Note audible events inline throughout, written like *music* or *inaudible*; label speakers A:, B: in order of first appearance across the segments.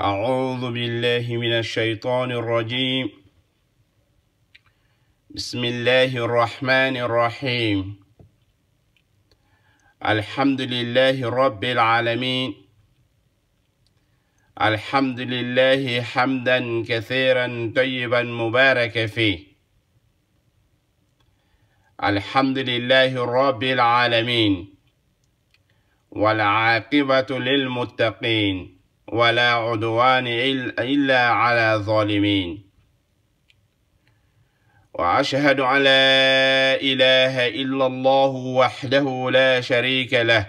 A: أعوذ بالله من الشيطان الرجيم بسم الله الرحمن الرحيم الحمد لله رب العالمين الحمد لله حمدا كثيرا طيبا مباركا فيه الحمد لله رب العالمين والعاقبة للمتقين ولا عدوان إلا على الظالمين وأشهد على لا إله إلا الله وحده لا شريك له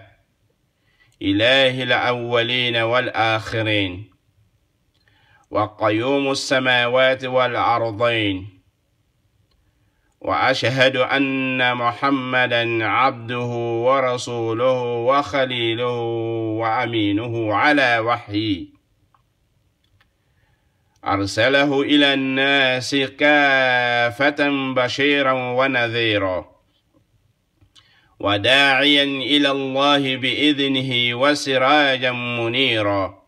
A: إله الأولين والآخرين وقيوم السماوات والأرضين واشهد ان محمدا عبده ورسوله وخليله وامينه على وحيه ارسله الى الناس كافه بشيرا ونذيرا وداعيا الى الله باذنه وسراجا منيرا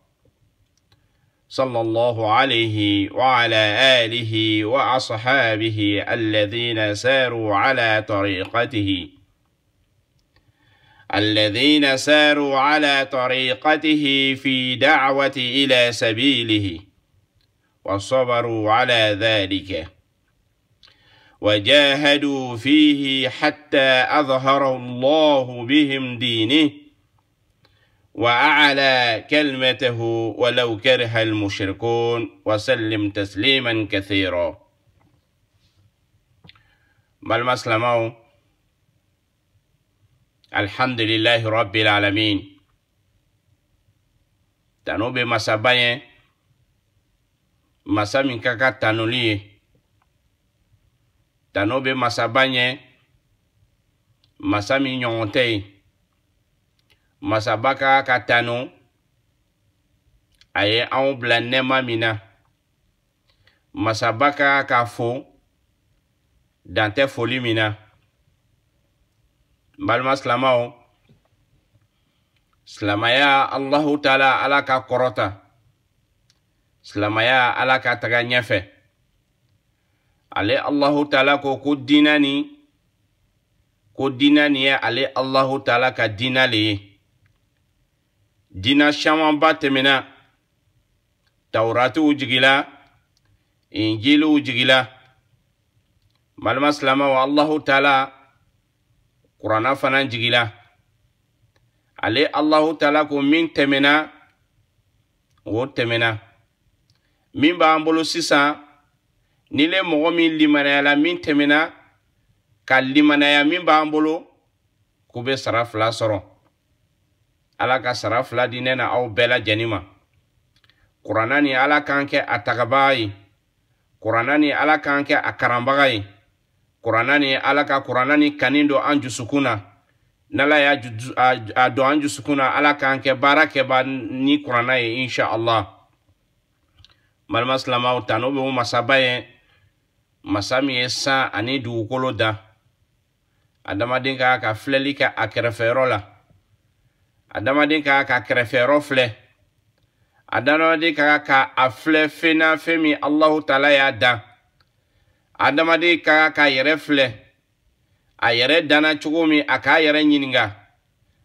A: صلى الله عليه وعلى آله وأصحابه الذين ساروا على طريقته الذين ساروا على طريقته في دعوة إلى سبيله وصبروا على ذلك وجاهدوا فيه حتى أظهر الله بهم دينه وأعلى كلمته ولو كره المشركون وسلم تسليما كثيرا بالمسلمو الحمد لله رب العالمين tanu be مسامي كاكا masa min ka ka tanuli masabaka katano aye au blane mamina masabaka kafu dante dan tɛ foli slamaya allah taala alaka korota slamaya ya ala fe ale allahu taala ko kudinani kudinani ni ale allahu taala ka dinali Diina camanba tɛmɛna tawuratiw jigila injiliw jigila balima silamaw allahu taala kurana fana jigila ale allahu taala ko min tɛmɛna o tɛmɛna min b'an bolo sisan ni le mɔgɔ min limanayala min tɛmɛna ka limanaya min b'an bolo k'u bɛ sara fila sɔrɔ ala ka sara fila di ne na aw bɛɛ lajɛnin ma kuranna nin ala kan kɛ a tagabaga ye kuranna nin ala kan kɛ a karanbaga ye kuranna nin ala ka kuranna nin kani don an jusukun na n'ala y'a a don an jusukun na ala k'an kɛ baara kɛba ni kuranna ye insha allah balima silamaw tanu bɛ masaba ye masa min ye san ani dugukolo da adamaden ka ka filɛli kɛ a kɛrɛfɛyɔrɔ la adamaden ka ka kɛrɛfɛyɔrɔ filɛ adamaden ka ka a filɛ fɛn fɛn min alahu taala y'a dan adamaden ka ka k'a yɛrɛ filɛ a yɛrɛ danna cogo min a k'a yɛrɛ ɲininga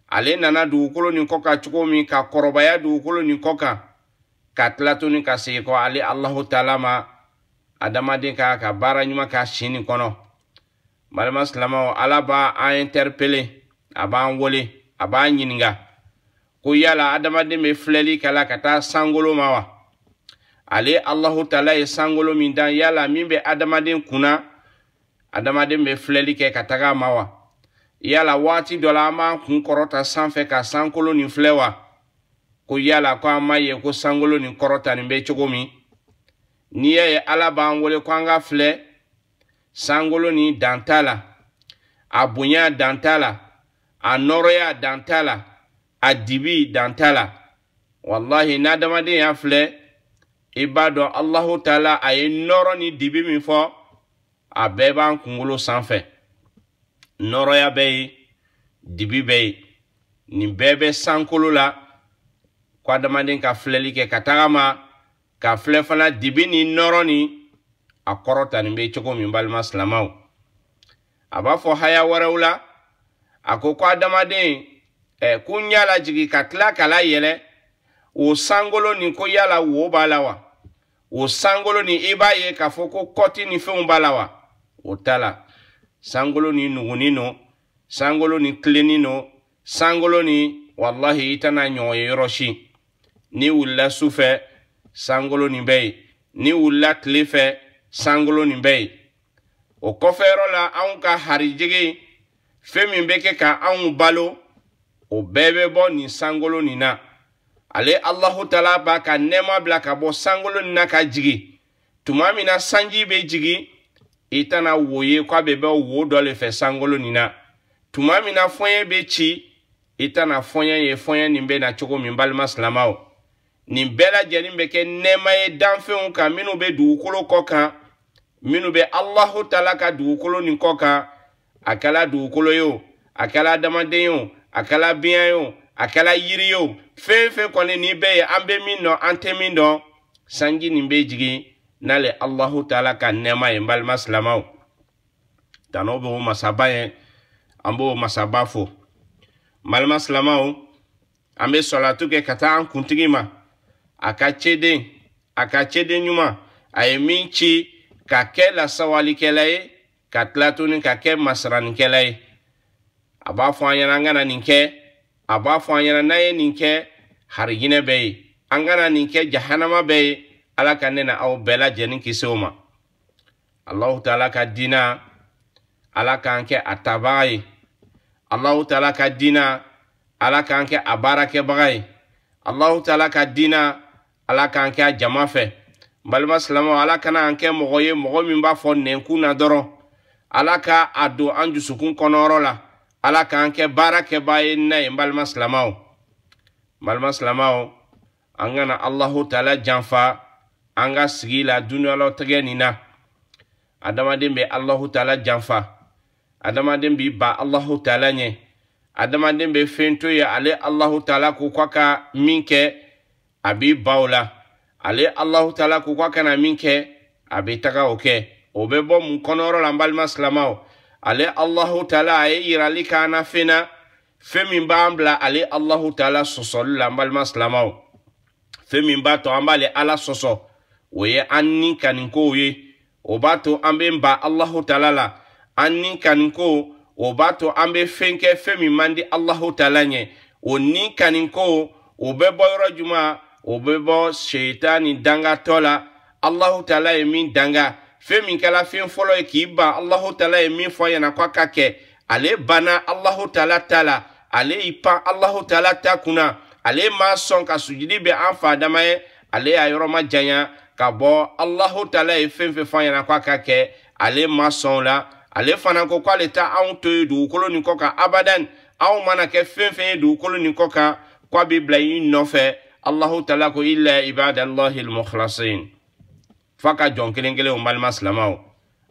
A: ale nana dugukolo nin kɔ kan cogo min ka kɔrɔbaya dugukolo nin kɔ kan ka tila tuguni ka segin kɔ ale alahu taala ma adamaden ka ka baara ɲuman k'a si nin kɔnɔ balima silamaw ala b'a an a b'an wele a b'an ɲininga ko yala adamaden be filɛli kala ka taa sankolo ma wa ale alahu taala ye sankolo min dan yala min be adamaden kunna adamaden be filɛli kɛ ka taga ma wa yala waati dɔ la an b'an kun kɔrɔta sanfɛ ka sankolo nin filɛ wa ko yala ko an m'a ye ko sankolo nin kɔrɔta nin cogo min n'i y'a ye ala b'an wele ko an ka filɛ sankolo nin dan t'a la a bonya dan t'a la a nɔrɔya dan t'a la a dibi danta la walahi n'adamaden y'a filɛ i b'a dɔn alahu taala a ye nɔrɔ ni dibi min fɔ a bɛɛ b'an kunkolo sanfɛ nɔrɔya bɛ yen dibi bɛ yen nin bɛɛ bɛ sankolo la ko adamaden ka filɛli kɛ ka taga ma ka filɛ fana dibi ni nɔrɔ ni a kɔrɔ tanin bɛ cogo min balima silamaw a b'a fɔ haya wɛrɛw la a ko ko adamaden ɛ ko n y'a lajigi ka tila k'a yɛlɛ o sankolo nin ko yala wo b'a la wa o sankolo nin i b'a ye k'a fɔ ko kɔti ni fɛnw b'a la wa o t'a la sankolo nin nugunin no sankolo nin tilennin no sankolo nin walahi i tɛna ɲɔgɔn ye yɔrɔ si n'i wulila su fɛ sankolo nin bɛ yen n'i wulila tile fɛ sankolo nin bɛ yen o kɔfɛ yɔrɔ la anw ka harijigi fɛn min bɛ kɛ ka anw balo o bɛɛ bɛ bɔ nin sankolo nin na ale alahu taala b'a ka nɛɛma bila ka bɔ sankolo nin na ka jigi tuma min na sanji bɛ jigi i tɛna wo ye k'a bɛ bɛ wo dɔ le fɛ sankolo nin na tuma min na fɔɲɛ bɛ ci i tɛna fɔɲɛ ye fɔɲɛ nin bɛ na cogo min balima silamaw nin bɛɛ lajɛlen bɛ kɛ nɛɛma ye danfɛnw kan minnu bɛ dugukolo kɔ kan minnu bɛ alahu taala ka dugukolo nin kɔ kan a kɛra dugukolo ye o a kɛra adamaden ye o a kɛla biɲɛ ye o a kɛla yiri ye o fɛn fɛn kɔni nin bɛɛ ye an bɛ min dɔn an tɛ min dɔn sanji nin bɛ jigin n'ale alahu taala ka nɛɛma ye n balima silamaw tanu bɛ o masaba ye an b'o masaba fo n balima silamaw an bɛ sɔlatu kɛ ka taa an kuntigi ma a ka ceden a ka ceden ɲuman a ye min ci ka kɛ lasawalikɛla ye ka tila tuguni ka kɛ masiranikɛla ye a b'a fɔ an ɲɛna an kana nin kɛ a b'a fɔ an ɲɛna n'an ye nin kɛ hariginɛ bɛ ye an kana nin kɛ jahanama bɛ ye ala ka ne na aw bɛɛ lajɛlen kisi o ma alahu taala ka diina ala k'an kɛ a tabaga ye alahu taala ka diina ala k'an kɛ a baarakɛbaga ye alahu taala ka diina ala k'an kɛ a jama fɛ balima silamaw ala kana an kɛ mɔgɔ ye mɔgɔ min b'a fɔ nɛnkun na dɔrɔn ala ka a don an dusukun kɔnɔyɔrɔ la ala k'an kɛ baara kɛbaa ye na ye n balima silamaw n balima silamaw an kana allahu taala janfa an ka sigi la duniyalatigɛ nin na adamaden bɛ allahu taala janfa adamaden b'i ba allahu taala ɲɛ adamaden bɛ fɛn to ye ale allahu taala ko k'a ka min kɛ a b'i baw la ale allahu taala ko k'a kana min kɛ a bɛ taga o kɛ o bɛ bɔ mun kɔnɔyɔrɔ la n balima silamaw ale allahu taala a ye yirali k'an na fena fɛn min b'an bila ale allahu taala sɔsɔli la an balima silamaw fɛn min b'a to an b'ale ala sɔsɔ o ye an ni kanikow ye o b'a to an bɛ ba allahu taala la an ni kaniko o b'a to an bɛ fɛn kɛ fɛn min man di allahu taala ɲɛ o ni kaniko o bɛ bɔ yɔrɔ juma o bɛ bɔ seetani dangatɔ la allahu taala ye min danga fɛn min kɛla fɛn fɔlɔ ye k'i ban alahu taala ye min fɔ a ɲɛna k'a ka kɛ ale banna alahu taala ta la ale y'i pan alahu taala ta kunna ale ma sɔn ka sujudi bɛ an fa dama ye ale y'a yɔrɔ ma janya ka bɔ alahu taala ye fɛn fɛn fɔ a ɲɛna k'a ka kɛ ale ma sɔn o la ale fana ko k'ale ta anw to yen dugukolo nin kɔ kan abadan anw mana kɛ fɛn fɛn ye dugukolo nin kɔ kan k'a bɛ bila i nɔfɛ alahu taala ko illa ibadalahi al faka jon jɔn kelen kelen o balima silamaw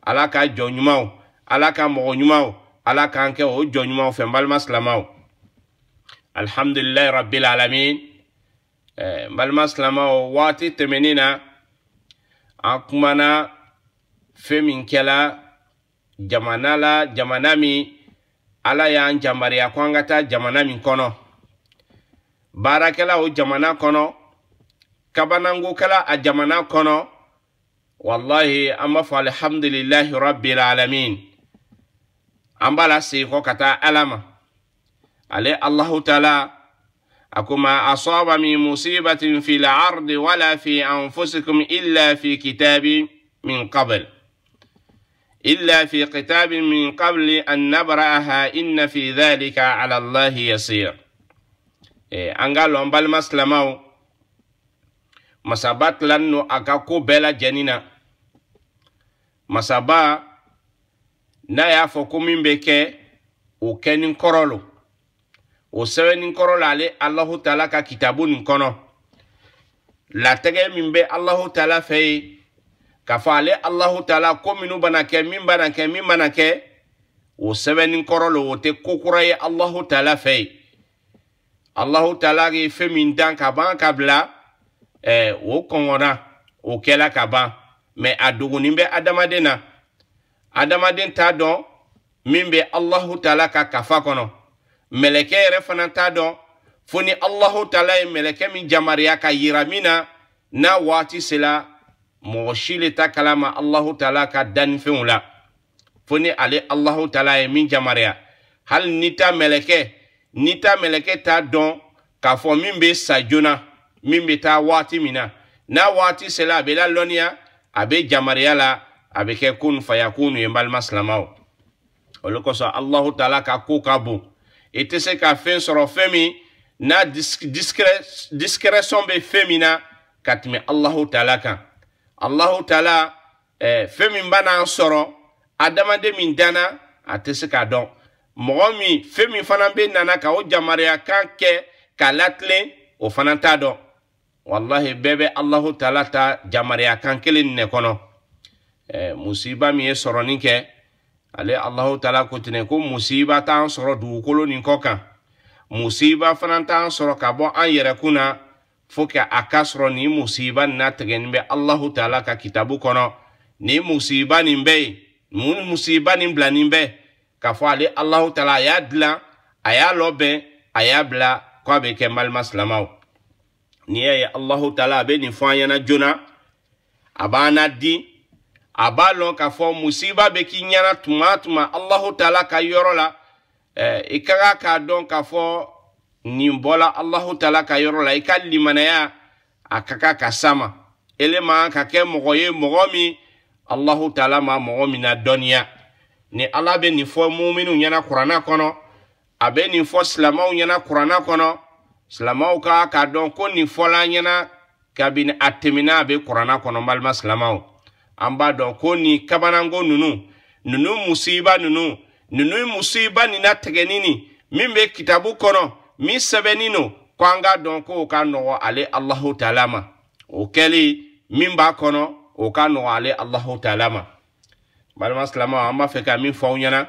A: ala ka jɔn ɲumanw ala ka mo ɲumanw ala k'an anke o jɔn ɲumanw fɛ n balima silamaw alhamdulilahi rabbil alamin n balima silamaw waati tɛmɛnin na an min kɛla jamana la jamana mi ala ya jamari ko an jamana mi kono baarakɛla o jamana kɔnɔ kabanankokɛla a jamana kɔnɔ والله أما فالحمد لله رب العالمين أما لا سيخو كتا ألم علي الله تعالى أكما أصاب من مصيبة في العرض ولا في أنفسكم إلا في كتاب من قبل إلا في كتاب من قبل أن نبرأها إن في ذلك على الله يسير إيه أنقال لهم بالمسلمون masaba tilanin no a ka ko bɛɛ lajɛnin na masaba n'a y'a fɔ ko min bɛ kɛ o kɛ nin kɔrɔ lo o sɛbɛn kɔrɔ la ale alahu taala ka kitabu nin kɔnɔ latɛgɛ min bɛ alahu taala fɛ yen k'a fɔ ale alahu taala ko minnu bana kɛ min bana kɛ min bana kɛ o sɛbɛn nin kɔrɔ lo o tɛ ko kura ye alahu taala fɛ yen alahu taala ye fɛn min dan ka ban ka bila eh, o kɔngɔra o kɛla ka ban mɛ a dogonin bɛ adamaden na adamaden t'a dɔn min bɛ alahu taala ka kafa kɔnɔ mɛlɛkɛ yɛrɛ fana t'a dɔn fo ni alahu taala ye mɛlɛkɛ min jamariya ka yira min na n'a waati sela mɔgɔ si le ta kalama alahu taala ka dannifɛnw la fo ni ale alahu taala ye min jamariya hali ni ta mɛlɛkɛ ni ta mɛlɛkɛ t'a dɔn k'a fɔ min bɛ sa joona min bɛ taa waati min na n'a waati sela a bɛ lalɔnniya a bɛ jamariya la a bɛ kɛ kunu faya kunu ye n balima silamaw olu kosɔn alahu taala ka ko ka bon i tɛ se ka fɛn sɔrɔ fɛn min n'a discrétion bɛ fɛn min na ka tɛmɛ alahu taala kan alahu taala eh, fɛn min b'a n'an sɔrɔ adamaden min danna a tɛ se k'a dɔn mɔgɔ min fɛn min fana bɛ nana ka o jamariya kan kɛ k'a latilen o fana t'a dɔn wallahi bɛɛ bɛ allahu taala ta jamariya kan kelen ne kɔnɔ eh, musiba min ye sɔrɔnin kɛ ale allahu taala ko tɛnɛ ko musiba t'an sɔrɔ dugukolo nin kɔ kan musiba fana t'an sɔrɔ ka bɔ an yɛrɛ kun na fo ka a ka sɔrɔ nin musiba nin na tigɛnin bɛ allahu taala ka kitabu kɔnɔ nin musiba nin bɛ yen mun musiba nin bila nin bɛ k'a fɔ ale allahu taala a y'a dilan a y'a lɔbɛn a y'a bila k'a bɛ kɛ n silamaw ni y'a ye alahu taala a bɛ nin fɔ an ɲɛna joona a b'an di a b'a lɔn k'a fɔ musiba bɛ k'i ɲɛna tuma tuma alahu taala ka yɔrɔ la ɛɛ i ka kan k'a dɔn k'a fɔ nin bɔla alahu taala ka yɔrɔ la i ka limanaya a ka kan ka s'a ma ele man ka kɛ mɔgɔ ye mɔgɔ min alahu taala ma mɔgɔ min na dɔnniya ni ala bɛ nin fɔ muminu ɲɛna kuranna kɔnɔ a bɛ nin fɔ silamɛw ɲɛna kuranna kɔnɔ silamaw ka k'a dɔn ko nin fɔla ɲɛna kabini a tɛmɛna a bɛ kuranna kɔnɔ n balima silamaw an b'a dɔn ko nin kabananko ninnu ninnu musiba nunu nunu musiba nin natigɛni nin min bɛ kitabu kɔnɔ min sɛbɛnni no ko an k'a dɔn k'o ka nɔgɔ ale alahu taala ma o kɛlen min b'a kɔnɔ o ka nɔgɔ ale alahu taala ma balima silamaw an b'a fɛ ka min fɔ aw ɲɛna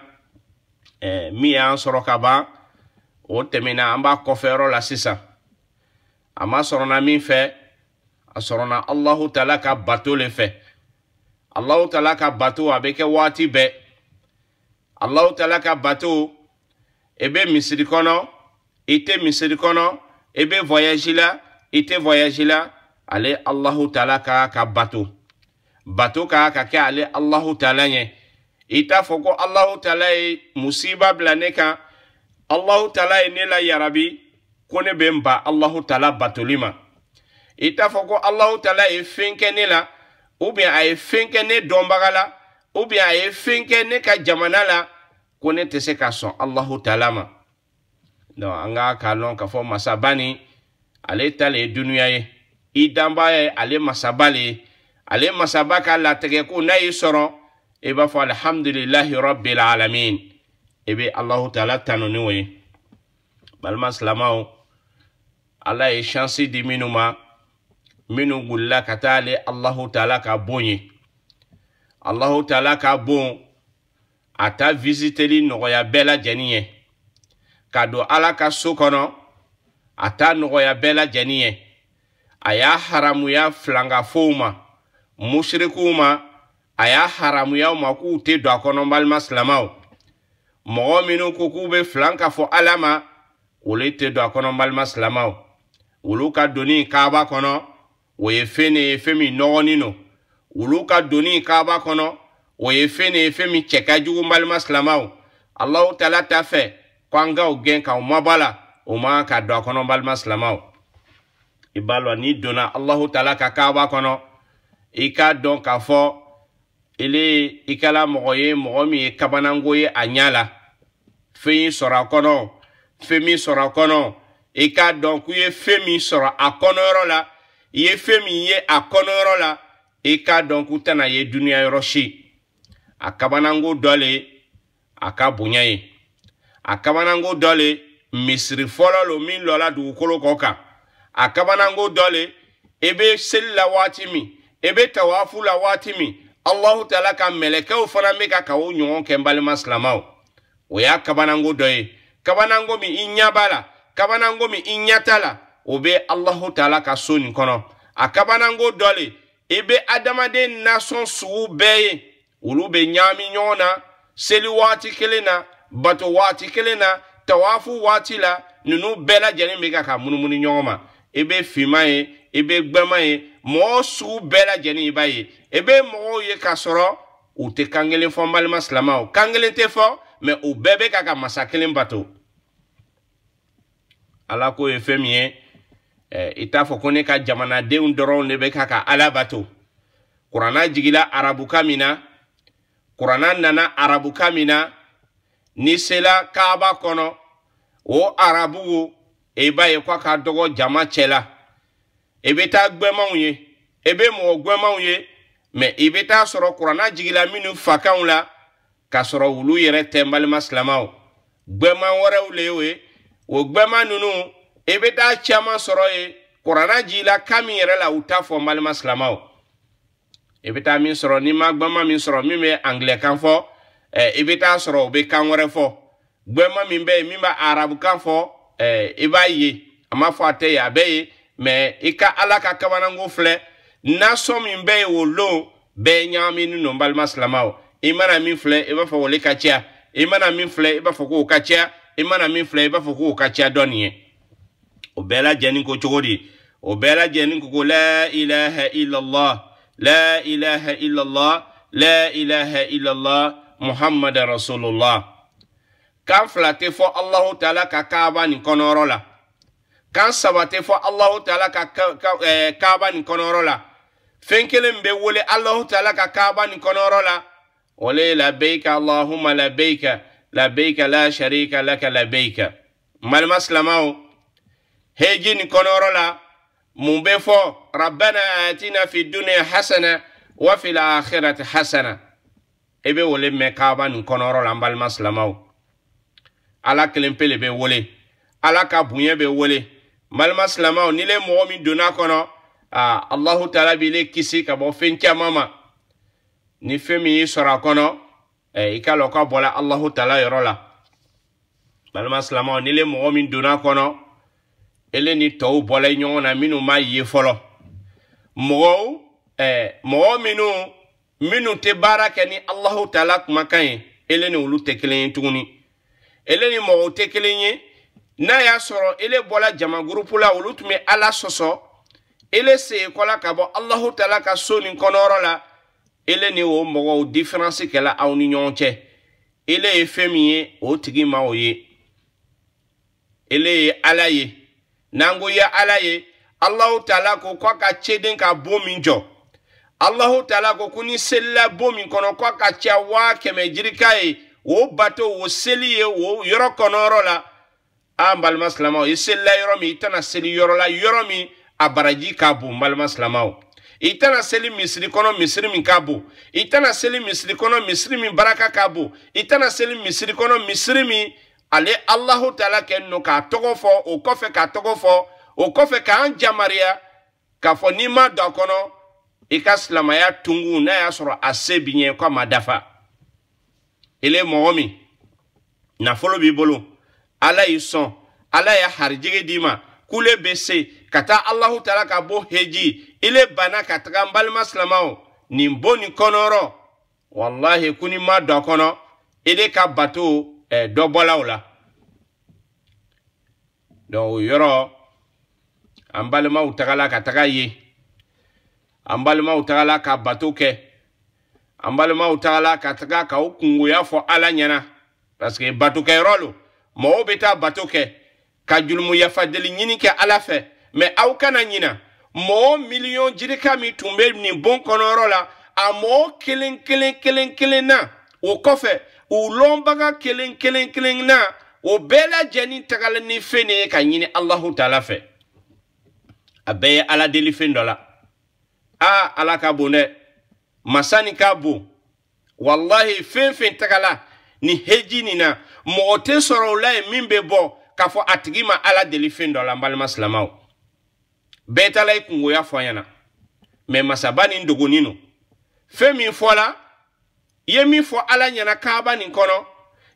A: min y'an sɔrɔ ka ban o tɛmɛna an b'a kɔfɛyɔrɔ la sisan a ma sɔrɔna min fɛ a sɔrɔna allahu taala ka bato le fɛ allahu taala ka bato a bɛ kɛ waati bɛɛ allahu taala ka bato i e bɛ misiri kɔnɔ i tɛ misiri kɔnɔ i bɛ voyage la i e tɛ voyage la ale allahu taala ka ka bato bato ka ka kɛ ale allahu taala ɲɛ i t'a fɔ ko allahu taala ye musiba bila ne kan allahu taala ye ne la yarabi ko ne bɛ n ba allahu taala batoli ma i t'a fɔ ko allahu taala ye fɛn kɛ ne la ou bien a ye fɛn kɛ ne dɔnbaga la ou bien a ye fɛn kɛ ne ka jamana la ko ne tɛ se ka sɔn allahu taala ma donc an k'a k'a lɔn k'a fɔ masaba nin ale ta le ye dunuya ye i danba ye ale masaba le ye ale masaba ka latigɛ ko n'a y'i sɔrɔ i b'a fɔ alhamdulilahi rabbil i bɛ alahu taala tanu ni o ye balima silamaw ala ye shansi di minnu ma minnu wulila ka taa ale alahu taala ka bon ye alahu taala ka bon a ta visiteli nɔgɔya bɛɛ lajɛlen ye ka don ala ka so kɔnɔ a ta nɔgɔya bɛɛ lajɛlen ye a y'a haramuya filangafow ma musirikuw ma a y'a haramuya u ma k'u tɛ don a kɔnɔ balima silamaw Mwomi nou koukoube flan ka fo alama, ou lete do akonon malmas lamaw. Olu ka doni i ka bakonon, ou ye fe ne ye fe mi noronino. Olu ka doni i ka bakonon, ou ye fe ne ye fe mi chekajou malmas lamaw. Allah ou tala tafe, kwa nga ou gen ka ou mwabala, ou mwaka do akonon malmas lamaw. Ibalwa ni donan Allah ou tala ka ka bakonon, ika don ka fo, ile ike la mwoye mwomi e kabanangoye anyala. fɛn y'i sɔrɔ a kɔnɔ fɛn min sɔrɔ a kɔnɔ i k'a dɔn k'i ye fɛn min sɔrɔ a kɔnɔyɔrɔ la i ye fɛn min ye a kɔnɔyɔrɔ la i k'a dɔn k'u tɛna ye duniya yɔrɔ si a kabananko dɔ le a ka bonya ye a kabananko dɔ le misiri fɔlɔ lo min lɔla dugukolo kɔ kan a kabananko dɔ le i e bɛ seli la waati min i e bɛ tawafu la waati min alahu taala ka mɛlɛkɛw fana bɛ ka ka o ɲɔgɔn kɛ n balima silamaw. o y'a kabanango dɔ ye kabanango min i ɲa b'a la kabanango min i ɲa t'a la o bɛ alahu taala ka so nin kɔnɔ a kabanango dɔ le i bɛ adamaden nasɔn sugu bɛɛ ye olu bɛ ɲaami ɲɔgɔn na seli waati kelen na bato waati kelen na tawafu waati la ninnu bɛɛ lajɛlen bɛ ka ka munumunu ɲɔgɔn ma i bɛ finman ye i bɛ gbɛman ye mɔgɔ sugu bɛɛ lajɛlen i b'a ye i bɛ mɔgɔw ye k'a sɔrɔ u tɛ kan kelen fɔ n balima silamɛw kan kelen tɛ fɔ mɛ o bɛɛ bɛ ka ka masa kelen bato ala ko ye fɛn min ye eh, i t'a fɔ ko ne ka jamanadenw dɔrɔn de bɛ ka ka ala bato kurana jigila arabuka min na kurana nana arabuka min na n'i sela kaaba kɔnɔ o arabu wo i b'a ye k'a ka dɔgɔ jama cɛla i bɛ taa gbɛmaw ye i bɛ mɔgɔ gbɛmaw ye mɛ i bɛ taa sɔrɔ kurana jigila minnu fakanw la k'a sɔrɔ wulu yɛrɛ tɛ n balima silamaw gbɛman wɛrɛw le ye o gbɛman ninnu i e bɛ taa caman sɔrɔ yen kuranna j'i la kan min yɛrɛ la u t'a fɔ n balima silamaw i e bɛ taa min sɔrɔ n'i ma gbɛman min sɔrɔ min bɛ angilɛkan fɔ ɛɛ i e bɛ taa sɔrɔ o bɛ kan wɛrɛ fɔ gbɛman min bɛ yen min bɛ arabukan fɔ ɛɛ i b'a ye a ma fɔ a tɛ yen a bɛ yen mɛ i ka ala ka kabananko filɛ nasɔn min bɛ yen o lon bɛɛ ɲagaminen don n balima silamaw i mana min filɛ i b'a fɔ ole ka caya i mana min filɛ i b'a fɔ k'o ka caya i mana min filɛ i b'a fɔ k'o ka caya dɔɔnin ye o bɛɛ lajɛlen ko cogo di o bɛɛ lajɛlen ko ko la ilaha illallah la ilaha illallah la ilaha illallah muhammadu rasulillah kan fila tɛ fɔ alahu taala ka kaaba nin kɔnɔyɔrɔ la kan saba tɛ fɔ alahu taala ka kaaba nin kɔnɔyɔrɔ la fɛn kelen bɛ wele alahu taala ka kaaba nin kɔnɔyɔrɔ la. ولي لبيك اللهم لبيك لبيك لا شريك لك لبيك مال مسلمو هيجين كنورلا مبفو ربنا آتنا في الدنيا حسنة وفي الآخرة حسنة إبي ولي مكابا نكنورلا مال مسلمو على كلمبيل بي ولي على كابوني بي ولي مال مسلمو نيلي مؤمن دونا كونو آه الله تعالى بيلي كيسي كابو فين كاماما ni fɛn min y'i sɔrɔ a kɔnɔ ɛɛ i k'a lɔ k'a bɔra alahu taala yɔrɔ la balima silamɛw ni le mɔgɔ min donna a kɔnɔ ele ni tɔw bɔra ɲɔgɔn na minnu m'a ye fɔlɔ mɔgɔw ɛɛ mɔgɔ minnu minnu tɛ baara kɛ ni alahu taala kumakan ye ele ni olu tɛ kelen ye tuguni ele ni mɔgɔw tɛ kelen ye n'a y'a sɔrɔ ele bɔra jama gurupu la olu tun bɛ ala sɔsɔ ele seekɔla ka bɔ alahu taala ka so nin kɔnɔyɔrɔ la. ele ni o mɔgɔw diferansi kɛla aw ni ɲɔgɔn cɛ ele ye fɛn min ye o tigi ma o ye ele ye ala ye n'an ko ye ala ye alahu taala ko k'a ka ceden ka bon min jɔ alahu taala ko ko ni selila bon min kɔnɔ k'a ka ca waa kɛmɛ jirika ye o bato o seli ye o yɔrɔ kɔnɔyɔrɔ la an balima silamaw i selila yɔrɔ min i tɛna seli yɔrɔ la yɔrɔ min a baraji ka bon balima silamaw i tɛna seli misiri kɔnɔ misiri min ka bon i tɛna seli misiri kɔnɔ misiri min baraka ka bon i tɛna seli misiri kɔnɔ misiri min ale alahu taala kɛ nɔ k'a tɔgɔ fɔ o kɔfɛ k'a tɔgɔ fɔ o kɔfɛ k'an jamariya k'a fɔ n'i ma don a kɔnɔ i ka silamaya tungu n'a y'a sɔrɔ a se b'i ɲɛ k'a ma dafa ele mɔgɔ min nafolo b'i bolo ala y'i sɔn ala y'a harijigi d'i ma kule bɛ se ka taa alahu taala ka bɔ heji i le banna ka taga n balima silamaw nin bo nin kɔnɔyɔrɔ walahi ko ni ma dɔ kɔnɔ i le ka bato eh, dɔ bɔlaw la donc o yɔrɔ an balimaw tagala ka taga ye an balimaw tagala ka bato kɛ an balimaw tagala ka taga ka o kungoya fɔ ala ɲɛna parce que batokɛyɔrɔ lo mɔgɔw bɛ taa bato kɛ ka jurumu yafadeli ɲini kɛ ala fɛ mɛ aw kana ɲina mɔgɔ miliyɔn jirika min tun bɛ nin bon kɔnɔyɔrɔ la a mɔgɔ kelen kelen kelen kelen na o kɔfɛ u lɔnbaga kelen kelen kelen na o bɛɛ lajɛlen tagalen ni fɛn de ye ka ɲini alahu taala fɛ a bɛɛ ye ala deli fɛn dɔ la aa ala ka bon dɛ masa nin ka bon walahi fɛn fɛn tagala nin heji nin na mɔgɔ tɛ sɔrɔ o la yen min bɛ bɔ k'a fɔ a tigi ma ala deli fɛn dɔ la n balima silamaw. bɛɛ taala i kungoya fɔ ɲana mɛ masaba nin dogoni no fɛn min fɔla i ye min fɔ ala ɲɛna kaaba nin kɔnɔ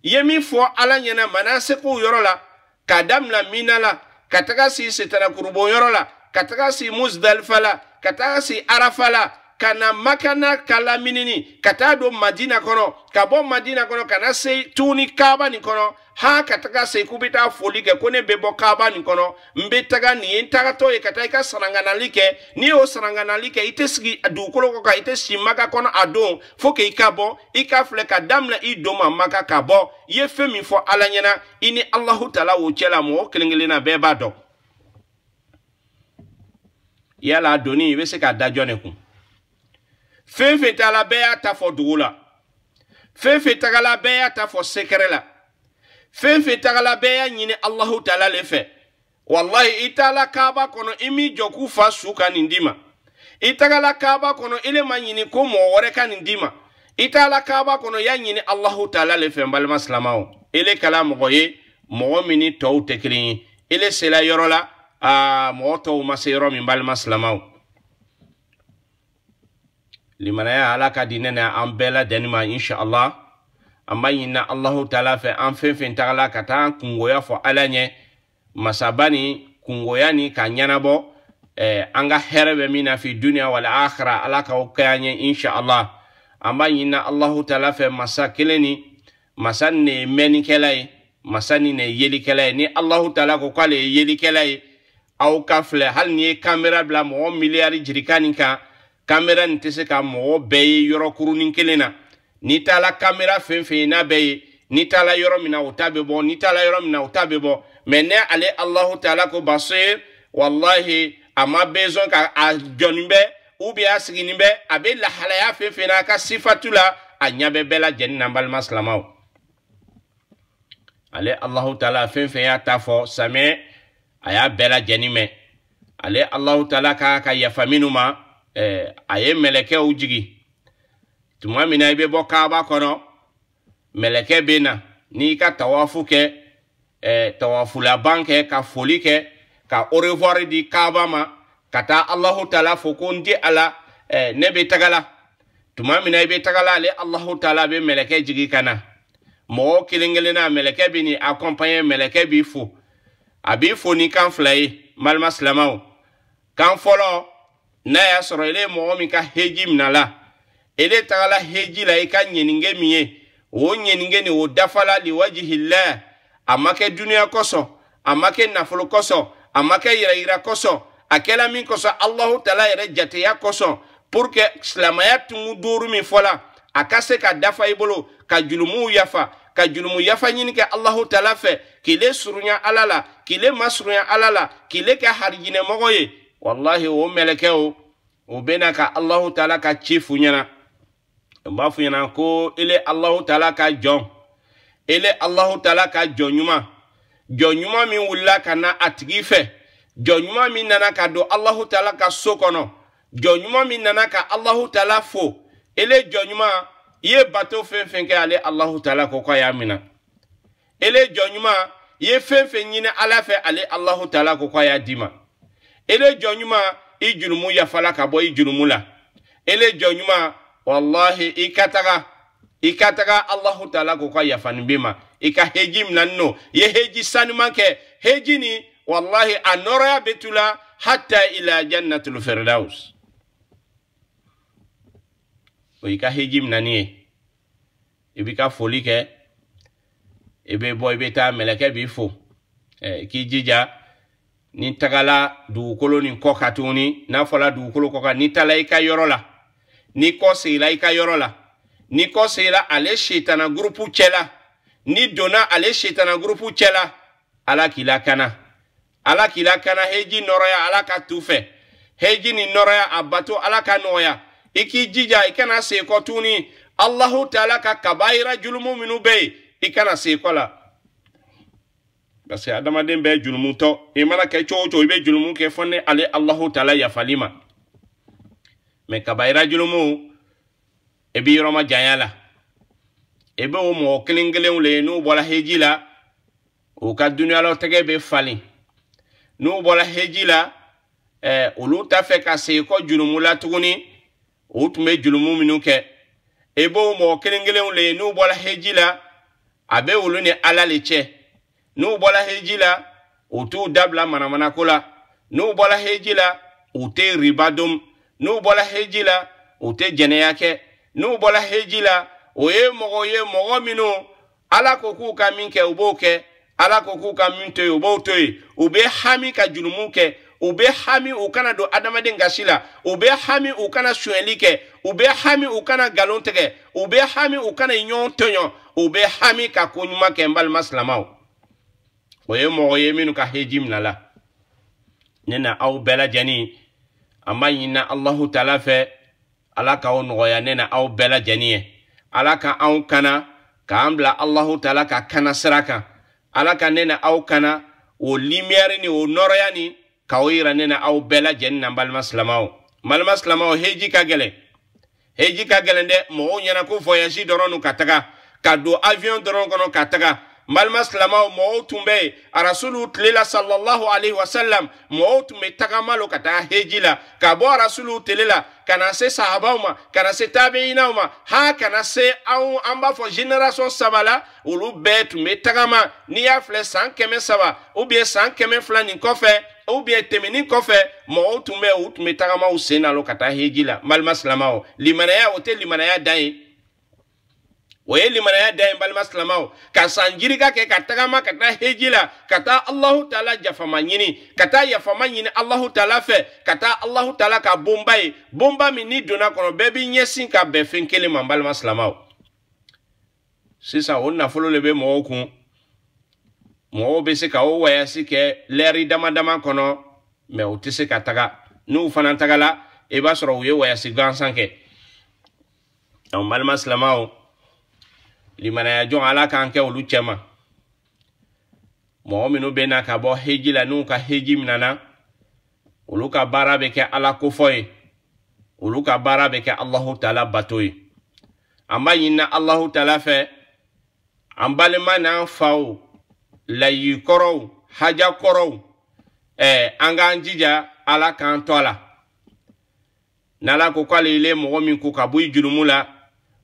A: i ye min fɔ ala ɲɛna manasekow yɔrɔ la ka damina mina la ka taga si setanakurubon yɔrɔ la ka taga si musdalifa la ka taga si arafa la kana makana ka laminini ka taa don madina kɔnɔ ka bɔ madina kɔnɔ kana se tuguni kaaba nin kɔnɔ ha ka taga se k'u bɛ taa foli kɛ ko ne bɛ bɔ kaaba nin kɔnɔ n bɛ taga nin ye n tagatɔ ye ka taa i ka saranganali kɛ n'i y'o saranganali kɛ i tɛ sigi dugukolo kɔ kan i tɛ si maka kɔnɔ a don fo k'i ka bɔ i ka filɛ ka daminɛ i don ma maka ka bɔ i ye fɛn min fɔ ala ɲɛna i ni alahu tala o cɛla mɔgɔ kelen kelen na bɛɛ b'a dɔn yala a donni i bɛ se k'a da jɔn de kun. fɛn fɛn t'a la bɛɛ y'a ta fɔ dogo la fɛn fɛn tagala bɛɛ y'a ta fɔ sekɛrɛ la fɛn fɛn tagala bɛɛ y'a ɲini alahu taala le fɛ walahi i taala kaaba kɔnɔ i m'i jɔ k'u fa su ka nin d'i ma i tagala kaaba kɔnɔ i le ma ɲini ko mɔgɔ wɛrɛ ka nin d'i ma i taala kaaba kɔnɔ i y'a ɲini alahu taala le fɛ n balima silamaw i le kɛla mɔgɔ ye mɔgɔ min ni tɔw tɛ kelen ye i le sela yɔrɔ la aa mɔgɔ tɔw ma se yɔrɔ min balima silamaw limanaya ala ka dinɛ na an bɛɛ ladɛnni ma insha allah an b'a ɲinina allahu taala fɛ an fɛn fɛn tagala ka taa an kungoya fɔ ala ɲɛ masaba ni kungoya ni ka ɲɛnabɔ eh, an ka hɛrɛ bɛ min na fi duniya wala akhira ala ka o kɛ an ɲɛ insha allah an b'a ɲinina allahu taala fɛ masa kelen ni masa ni ne ye mɛnnikɛla ye masa ni ne ye yelikɛla ye ni allahu taala ko k'ale ye yelikɛla ye aw ka filɛ hali ni ye kamera bila mɔgɔ miliyari jirika nin kan kamera nin tɛ se ka mɔgɔ bɛɛ ye yɔrɔ kurunin kelen na n'i taala kamera fɛn fɛn ye n'a bɛɛ ye n'i taala yɔrɔ min na o ta bɛ bɔ n'i taala yɔrɔ min na o ta bɛ bɔ mɛ ne ale alahu taala ko baso ye walahi a ma bezɔn ka a jɔnin bɛ u bɛ a siginin bɛ a bɛ lahalaya fɛn fɛn na a ka sifatu la a ɲɛ bɛ bɛɛ lajɛlen na n balima silamaw ale alahu taala fɛn fɛn y'a ta fɔ samiyɛ a y'a bɛɛ lajɛlen mɛn ale alahu taala k'a ka yafa minnu ma. a ye mɛlɛkɛw jigi tuma min na i bɛ bɔ kaaba kɔnɔ mɛlɛkɛ bɛ na n'i ka tawafu kɛ ɛɛ tawafulaban kɛ ka foli kɛ ka orevuwari di kaaba ma ka taa alahu taala fo ko n di a la ne bɛ taga la tuma min na i bɛ taga la ale alahu taala bɛ mɛlɛkɛ jigi ka na mɔgɔ kelen kelen na mɛlɛkɛ bɛ ni accompagner mɛlɛkɛ b'i fo a b'i fo ni kan fila ye balima silamɛw kan fɔlɔ. n'a y'a sɔrɔ ele ye mɔgɔ min ka heji minala la ele tagala heji la i ka ɲɛninge min ye o ɲɛninge ni o dafala liwajihillah a ma kɛ duniɲa kosɔn a ma kɛ nafolo kosɔn a ma kɛ yirayira kosɔn a kɛla min kosɔn alahu taala yɛrɛ jateya kosɔn pour que silamaya tungu duuru min fɔla a ka se ka dafa i bolo ka julumuw yafa ka julumu yafa ɲini kɛ alahu taala fɛ k'i surunya ala la k'i le masurunya ala la k'i kɛ harijinɛmɔgɔ ye wallahi o mɛlɛkɛw o bɛna ka alahu taala ka ci f'u ɲɛna n b'a f'u ɲɛna ko ele alahu taala ka jɔn ele alahu taala ka jɔn ɲuman jɔn ɲuman min wulila ka na a tigi fɛ jɔn ɲuman min nana ka don alahu taala ka so kɔnɔ jɔn ɲuman min nana ka alahu taala fo ele jɔn i ye bato fɛn fɛn kɛ ale alahu taala ko k'a y'a minɛ ele jɔn i ye fɛn fɛn ɲini ala fɛ ale alahu taala ko k'a y'a d'i ma ele jɔn ɲuman i jurumu yafala ka bɔ i jurumu la ele jɔn ɲuman walahi i ka taga i ka taga alahu taala k'o ka yafa nin bɛɛ ma i ka heji mina nin no i ye heji sanuman kɛ heji nin walahi a nɔrɔya bɛ tu la hata ila jannatul firdaus o y'i e. ka heji mina nin ye i b'i ka foli kɛ i bɛ bɔ i bɛ taa mɛlɛkɛ b'i fo ɛɛ eh, k'i jija ni tagala dugukolo nin kɔ ka tuguni n'a fɔla dugukolo kɔ ka ni tala i ka yɔrɔ la ni kɔ segila i ka yɔrɔ la ni kɔ segila ale sitana gurupu cɛla ni donna ale sitana gurupu cɛla ala k'i lakana ala k'i lakana heji nɔrɔya ala ka tu fɛ heji ni nɔrɔya a bato ala ka nɔgɔya i k'i jija i kana segin kɔ tuguni alahu taala ka kabayira julumu minnu bɛ yen i kana segin kɔ la parce que adamaden bɛɛ jurumutɔ i mana kɛ cogo cogo i bɛ jurumu kɛ fɔ ni ale alahu taala yafali ma mɛ kabayira jurumu i e b'i yɔrɔ ma janya la i e bɛ o mɔgɔ kelen kelenw le n'u bɔra heji la u ka duniyalatigɛ bɛ falen n'u bɔra heji la ɛɛ olu t'a fɛ ka segin kɔ jurumu la tuguni u tun bɛ jurumu minnu kɛ i e b'o mɔgɔ kelen kelenw le n'u bɔra heji la a bɛ olu ni ala le cɛ. n'u bɔla heji la u t'u dabila manamanako la n'u bɔla heji la u tɛ riba dom n'u bɔla heji la u tɛ jɛnɛya kɛ n'u bɔla heji la o ye mɔgɔ ye mɔgɔ minnu ala ko k'u ka min kɛ u b'o kɛ ala ko k'u ka min to ye u b'o to ye u bɛ hami ka jurumu kɛ u bɛ hami u kana don adamaden gasi la u bɛ hami u kana sonyɛli kɛ u bɛ hami u kana nkalon tigɛ u bɛ hami u kana ɲɔgɔn tɔɲɔ u bɛ hami ka koɲuman kɛ n balima silamaw o ye mɔgɔ ye minnu ka heji mina la ne na aw bɛɛ lajɛni an b'a ɲinina alahu taala fɛ ala k'aw nɔgɔya ne na aw bɛɛ lajɛni ye ala ka anw e. kana k'an bila alahu taala ka kana sira kan ala ka ne na aw kana o limiyɛri ni o nɔrɔya ni k'aw yira ne na aw bɛɛ lajɛni na n balima silamaw balima silamaw heji ka gɛlɛn heji ka gɛlɛn dɛ mɔgɔw ɲɛna ko voyage dɔrɔn nu ka taga ka don avion dɔrɔn kɔnɔ ka taga n balima silamaw mɔgɔw tun bɛ yen arasuluw tilela sallallahu alaihi wasallam mɔgɔw tun bɛ tagama lo ka taa heji la ka bɔ arasuluw tele la ka na se sahabaw ma ka na se tabiinaw ma ha ka na se anw an b'a fɔ generation saba la olu bɛɛ tun bɛ tagama n'i y'a filɛ san kɛmɛ saba ubiyɛn san kɛmɛ fila nin kɔfɛ ubiyɛn tɛmɛnin kɔfɛ mɔgɔw tun bɛ u tun bɛ tagama u sen na lo ka taa heji la n balima silamaw limanaya o tɛ limanaya dan ye o ye limanaya da ye balima silamaw ka san jirika kɛ ka tagama ka taa heji la ka taa allahu taala jafama ɲini ka taa yafama ɲini allahu taala fɛ ka taa allahu taala ka bonba ye bonba min n'i donna kɔnɔ bɛɛ b'i ɲɛsin ka bɛn fɛn kelen ma n balima silamaw sisan o nafolo le bɛ mɔgɔw kun mɔgɔw bɛ se ka o wayasi kɛ lɛri dama dama kɔnɔ mɛ u tɛ se ka taga n'u fana tagala i e b'a sɔrɔ u ye wayasi gansan kɛ balima silamaw limanaya jɔn ala k'an kɛ olu cɛ ma mɔgɔ minnu bɛ na ka bɔ heji la n'u ka heji minɛna olu ka baara bɛ kɛ ala kofɔ ye olu ka baara bɛ kɛ alahu taala bato ye an b'a ɲinina alahu taala fɛ an balima n'an faw layi kɔrɔw ɛɛ an k'an jija ala k'an to la n'ala ko k'ale ye mɔgɔ min ko ka bɔ i jurumu la.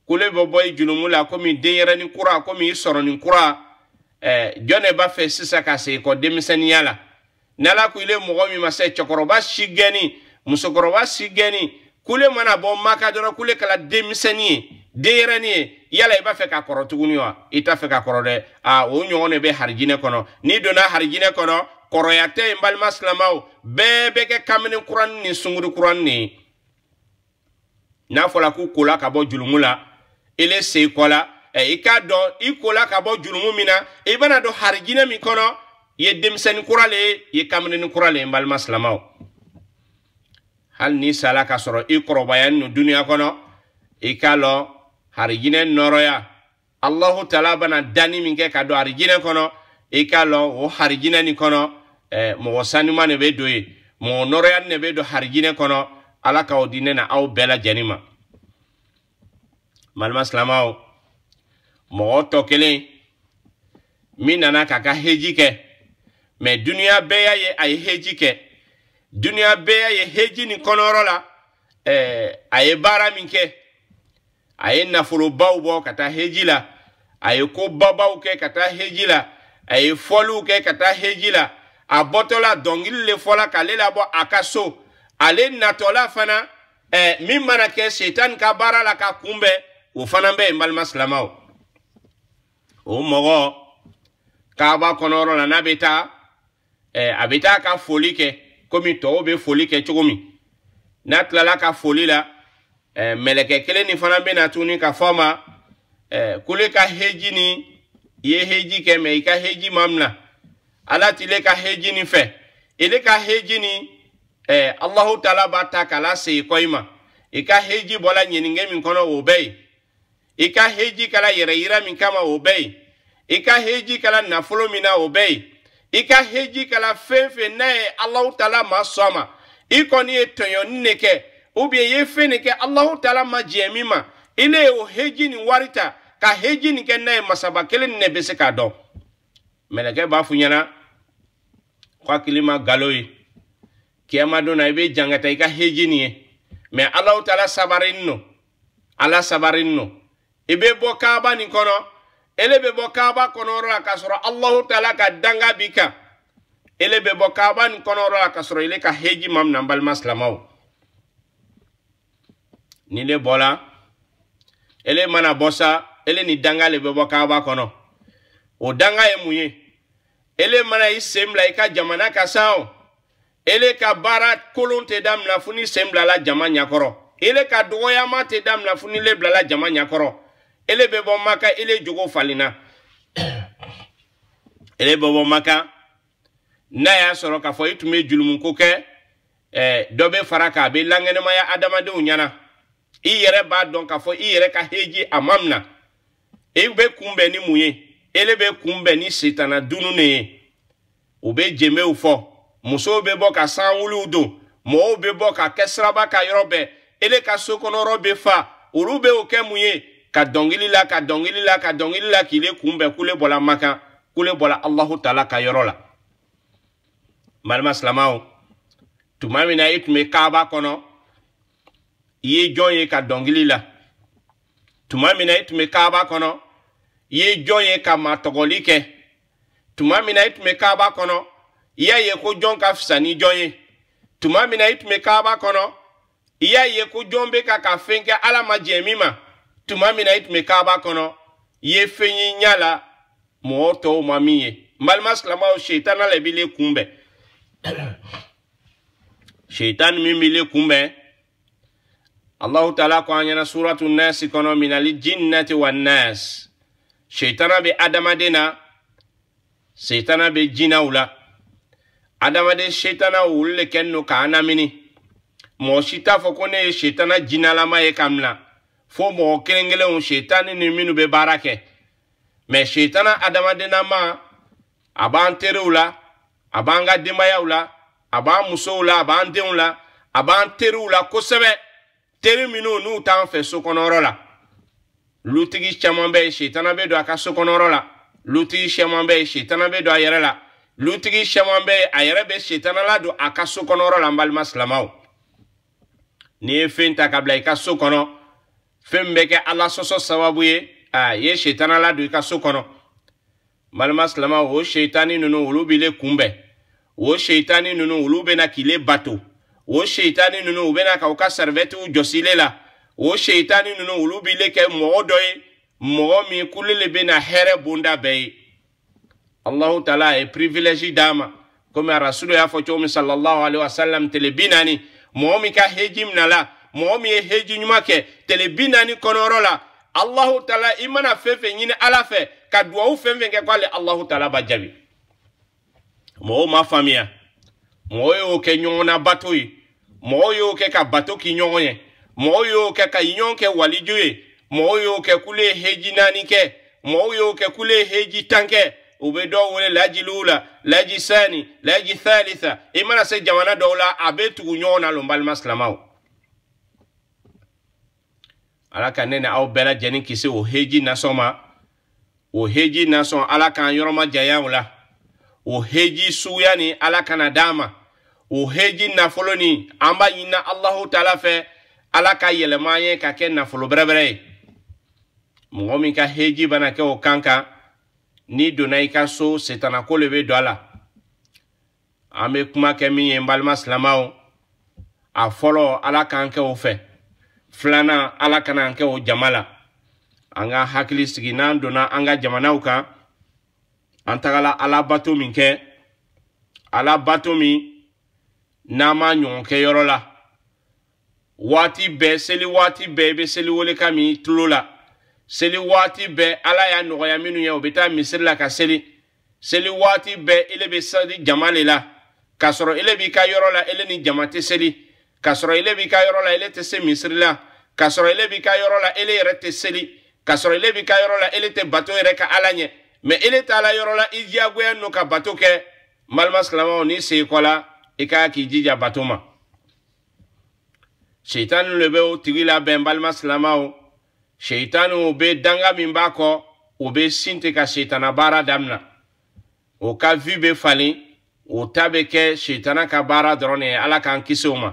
A: kule bɛ bɔ i junumu la komi denyɛrɛni kura komi i sɔrɔni kura ɛɛ eh, jɔn de b'a fɛ sisan ka segin kɔ denmisɛnninya la n'ala ko ile mɔgɔ min ma se cɛkɔrɔba si gɛnni musokɔrɔba si gɛnni kule mana bɔ maka dɔrɔn kule kɛra denmisɛnni ye denyɛrɛni ye yala i b'a fɛ ka kɔrɔ tuguni wa i t'a fɛ ka kɔrɔ dɛ aa o ɲɔgɔn de bɛ harijinɛ kɔnɔ n'i donna harijinɛ kɔnɔ kɔrɔya tɛ yen balima silamaw bɛɛ bɛ kɛ kamalen kuranin ni sunguri kuranin de ye n'a fɔra k'u kola ka bɔ jurumu la ile se kola e i k'a dɔn i kola ka bɔ jurumu min na i e, bena don harijinɛ min kɔnɔ i ye denmisɛni kura le ye i ye kamirinin kura le ye n balima silamaw hali n'i sala ka sɔrɔ i kɔrɔbayani nu duniɲa kɔnɔ i k'a lɔn harijinɛ nɔrɔya allahu taala bena dani min kɛ ka don harijinɛ kɔnɔ i k'a lɔn o harijinɛ nin kɔnɔ eh, mɔgɔ sanuman ne be don ye mɔgɔ nɔrɔya ne be don harijinɛ kɔnɔ ala k'aw di ne na aw bɛɛ lajɛnin ma balima silamaw mɔgɔ tɔ kelen min nana k'a ka heji kɛ mɛ duniya bɛɛ y'a ye a ye heji kɛ duniya bɛɛ y'a ye heji nin kɔnɔyɔrɔ la ɛɛ a ye baara min kɛ a ye nafolobaw bɔ ka taa heji la a ye kobabaw kɛ ka taa heji la a ye fɔliw kɛ ka taa heji la a bɔtɔla dɔnkili le fɔla k'ale labɔ a ka so ale natɔla fana ɛɛ min mana kɛ setani ka baara la ka kunbɛn o eh, eh, fana bɛ yen balima silamaw o mɔgɔ kaaba kɔnɔyɔrɔ la n'a bɛ taa ɛɛ a bɛ taa ka foli kɛ komi tɔw bɛ foli kɛ cogo min n'a tilala ka foli la ɛɛ mɛlɛkɛ kelen nin fana bɛ na tuguni ka fɔ a ma ɛɛ eh, kole ka heji nin i ye heji kɛ mɛ i ka heji ma mina ala t'ile ka heji nin fɛ ile ka heji nin ɛɛ alahu taala b'a ta k'a lasegin kɔ i ma i ka heji bɔla ɲininge min kɔnɔ o bɛɛ ye. i ka heji kala yɛrɛ yira min kama o bɛɛ ye i ka heji kala nafolo min na o bɛɛ ye i ka heji kala fɛn fɛn n'a ye alahu taala ma sɔn a ma i kɔni ye tɔɲɔni de kɛ ubiyɛn i ye fɛn de kɛ alahu taala ma jɛn min ma i ne ye o heji nin wari ta ka heji nin kɛ n'a ye masaba kelen nin ne bɛ se k'a dɔn mɛlɛkɛ b'a f'u ɲɛna ko hakili ma galo ye kiyama don na i bɛ jan ka taa i ka heji nin ye mɛ alahu taala sabarinin no ala sabarinin no i be bɔ kaaba nin kɔnɔ ele be bɔ kaaba kɔnɔyɔrɔ la k'a sɔrɔ alahu taala ka danga b'i kan ele be bɔ kaaba nin kɔnɔyɔrɔ la k'a sɔrɔ ele ka heji ma mina n balima silamaw ni le bɔla ele mana bɔ sa ele ni danga le be bɔ kaaba kɔnɔ o danga ye mun ye ele mana i sen bila i ka jamana ka sa o ele ka baara kolon tɛ damina fo ni sen bilala jama ɲakɔrɔ ele ka dɔgɔyama tɛ damina fo ni le bilala jama ɲakɔrɔ ele bɛ bɔ maka ele jogo falenna *coughs* ele bɛ bɔ maka n'a y'a sɔrɔ k'a fɔ eh, i tun bɛ julumuko kɛ ɛɛ dɔ bɛ fara kan a bɛ lankɛnɛmaya adamadenw ɲɛna i yɛrɛ b'a dɔn k'a fɔ i yɛrɛ ka heji a ma min na e kunbɛn ni mun ye ele be kunbɛn ni sitana dunu ne ye u bɛ jɛmɛw fɔ musow bɛ bɔ ka sanwuluw don mɔgɔw bɛ bɔ ka kɛ ka kan yɔrɔ bɛɛ ele ka so yɔrɔ bɛ fa olu bɛ o kɛ mun ye ka dɔngili la ka dɔngili la ka dɔngili la k'ile kunbɛn kule bɔla makan kule bɔla allahu taala ka yɔrɔ la balima silamaw tuma min na i tun bɛ kaaba kɔnɔ i ye jɔn ye ka dɔngili la tuma min na i tun bɛ kaaba kɔnɔ i ye jɔn ye ka matɔgɔli kɛ tuma min na i tun bɛ kaaba kɔnɔ i y'a ye ko jɔn ka fisa ni jɔn ye tuma min na i tun bɛ kaaba kɔnɔ i y'a ye ko jɔn bɛ ka ka fɛn kɛ ala ma jɛn min ma tuma min na i tun bɛ kaaba kɔnɔ i ye fɛn ye ɲa la mɔgɔ tɔw ma min ye n balima silamaw seyitana le b'i le kunbɛn *clears throat* seyitani min b'i le kunbɛn allahu taala ko an ɲɛna suratu nasi kɔnɔ minali jinnati wa nas seyitana bɛ adamaden na seyitana bɛ jinaw la adamaden seyitana olu le kɛlen don k'an lamini mɔgɔ si t'a fɔ ko ne ye seyitana jinalama ye ka n fo mɔgɔ kelen kelenw setani ni minnu bɛ baara kɛ mɛ setana adamadenlama a b'an teriw la a b'an ka denbayaw la a b'an musow la a b'an denw la a b'an teriw la kosɛbɛ teri minnu n'u t'an fɛ sokɔnɔyɔrɔ la lutigi caman bɛ yen setana bɛ don a ka sokɔnɔyɔrɔ la lutigi caman bɛ yen setana bɛ don a yɛrɛ la lutigi caman bɛ yen a yɛrɛ bɛ setana ladon a ka sokɔnɔyɔrɔ la n balima silamaw n'i ye fɛn ta ka bila i ka so kɔnɔ fɛn min bɛ kɛ ala sɔsɔ sababu ye a ye sitana ladon i ka so kɔnɔ balima silama o sitani ninnu olu b'i le kunbɛn o sitani ninnu olu bɛna k'i le bato o sitani ninnu u bɛna k'aw ka sarivɛtiw jɔsile la o sitani ninnu olu b'i le kɛ mɔgɔ dɔ ye mɔgɔ min kule le bɛna hɛrɛ bonda bɛɛ ye alahu taala a ye privilɛji d'a ma komi arasulu y'a fɔ cogo min sallallahu alaihi wa sallam tele bi naani mɔgɔ min ka heji minɛ la mɔgɔ min ye heji ɲuman kɛ tele bi naani kɔnɔyɔrɔ la alahu taala i mana fɛn fɛn ɲini ala fɛ ka duwawu fɛn fɛn kɛ k'ale alahu taala b'a jaabi mɔgɔw ma faamuya mɔgɔ y'o kɛ ɲɔgɔnna bato ye mɔgɔ y'o kɛ ka bato k'i ɲɔgɔn ye mɔgɔ y'o kɛ ka ɲɔgɔn kɛ walijo ye mɔgɔ y'o kɛ kule heji naani kɛ mɔgɔ y'o kɛ kule heji tan kɛ u bɛ dɔw wele laji lula laji sani laji thalitha i mana se jamana dɔw la a bɛ tugu ɲɔgɔn na lon balima silamaw ala ka ne ni aw bɛɛ lajɛlen kisi o heji nasɔn ma o heji nasɔn ala k'an yɔrɔ la o heji suguya ni ala kana d'an ma o heji nafolo ni an b'a ɲinina allahu taala fɛ ala ka yɛlɛma ye ka kɛ nafolo bɛrɛbɛrɛ ye mɔgɔ min ka heji bana kɛ o kan kan n'i donna i ka so setanako le be do a la an be kuma kɛ min ye n balima silamaw a fɔlɔ ala k'an kɛ o fɛ filanan ala kana an kɛ o jama la an ka hakili sigi n'an donna an ka jamanaw kan an tagala alabato min kɛ alabato min n'an m'a ɲɔgɔn kɛ yɔrɔ la waati bɛɛ seli waati bɛɛ i bɛ seli weleka min tulo la seli waati bɛɛ ala y'a nɔgɔya minnu ye u bɛ taa misiri la ka seli seli waati bɛɛ ele bɛ seli jama le la k'a sɔrɔ ele b'i ka yɔrɔ la ele ni jama tɛ seli k'a sɔrɔ ele b'i ka yɔrɔ la ele tɛ se misiri la k'a sɔrɔ ele b'i ka yɔrɔ la ele yɛrɛ tɛ seli k'a ele b'i ka yɔrɔ la ele tɛ bato yɛrɛ ka ala ɲɛ mɛ ele t'a la yɔrɔ la i diyagoya no ka bato kɛ malima silamaw n'i sen kɔla i k'a k'i jija bato ma seitanu le be o tigi labɛn balima silamaw seitanu be danga min b'a kɔ o be sin tɛ ka seitana baara damina o ka vi be falen o ta be kɛ seitana ka baara dɔrɔn ne ye ala k'an kisi o ma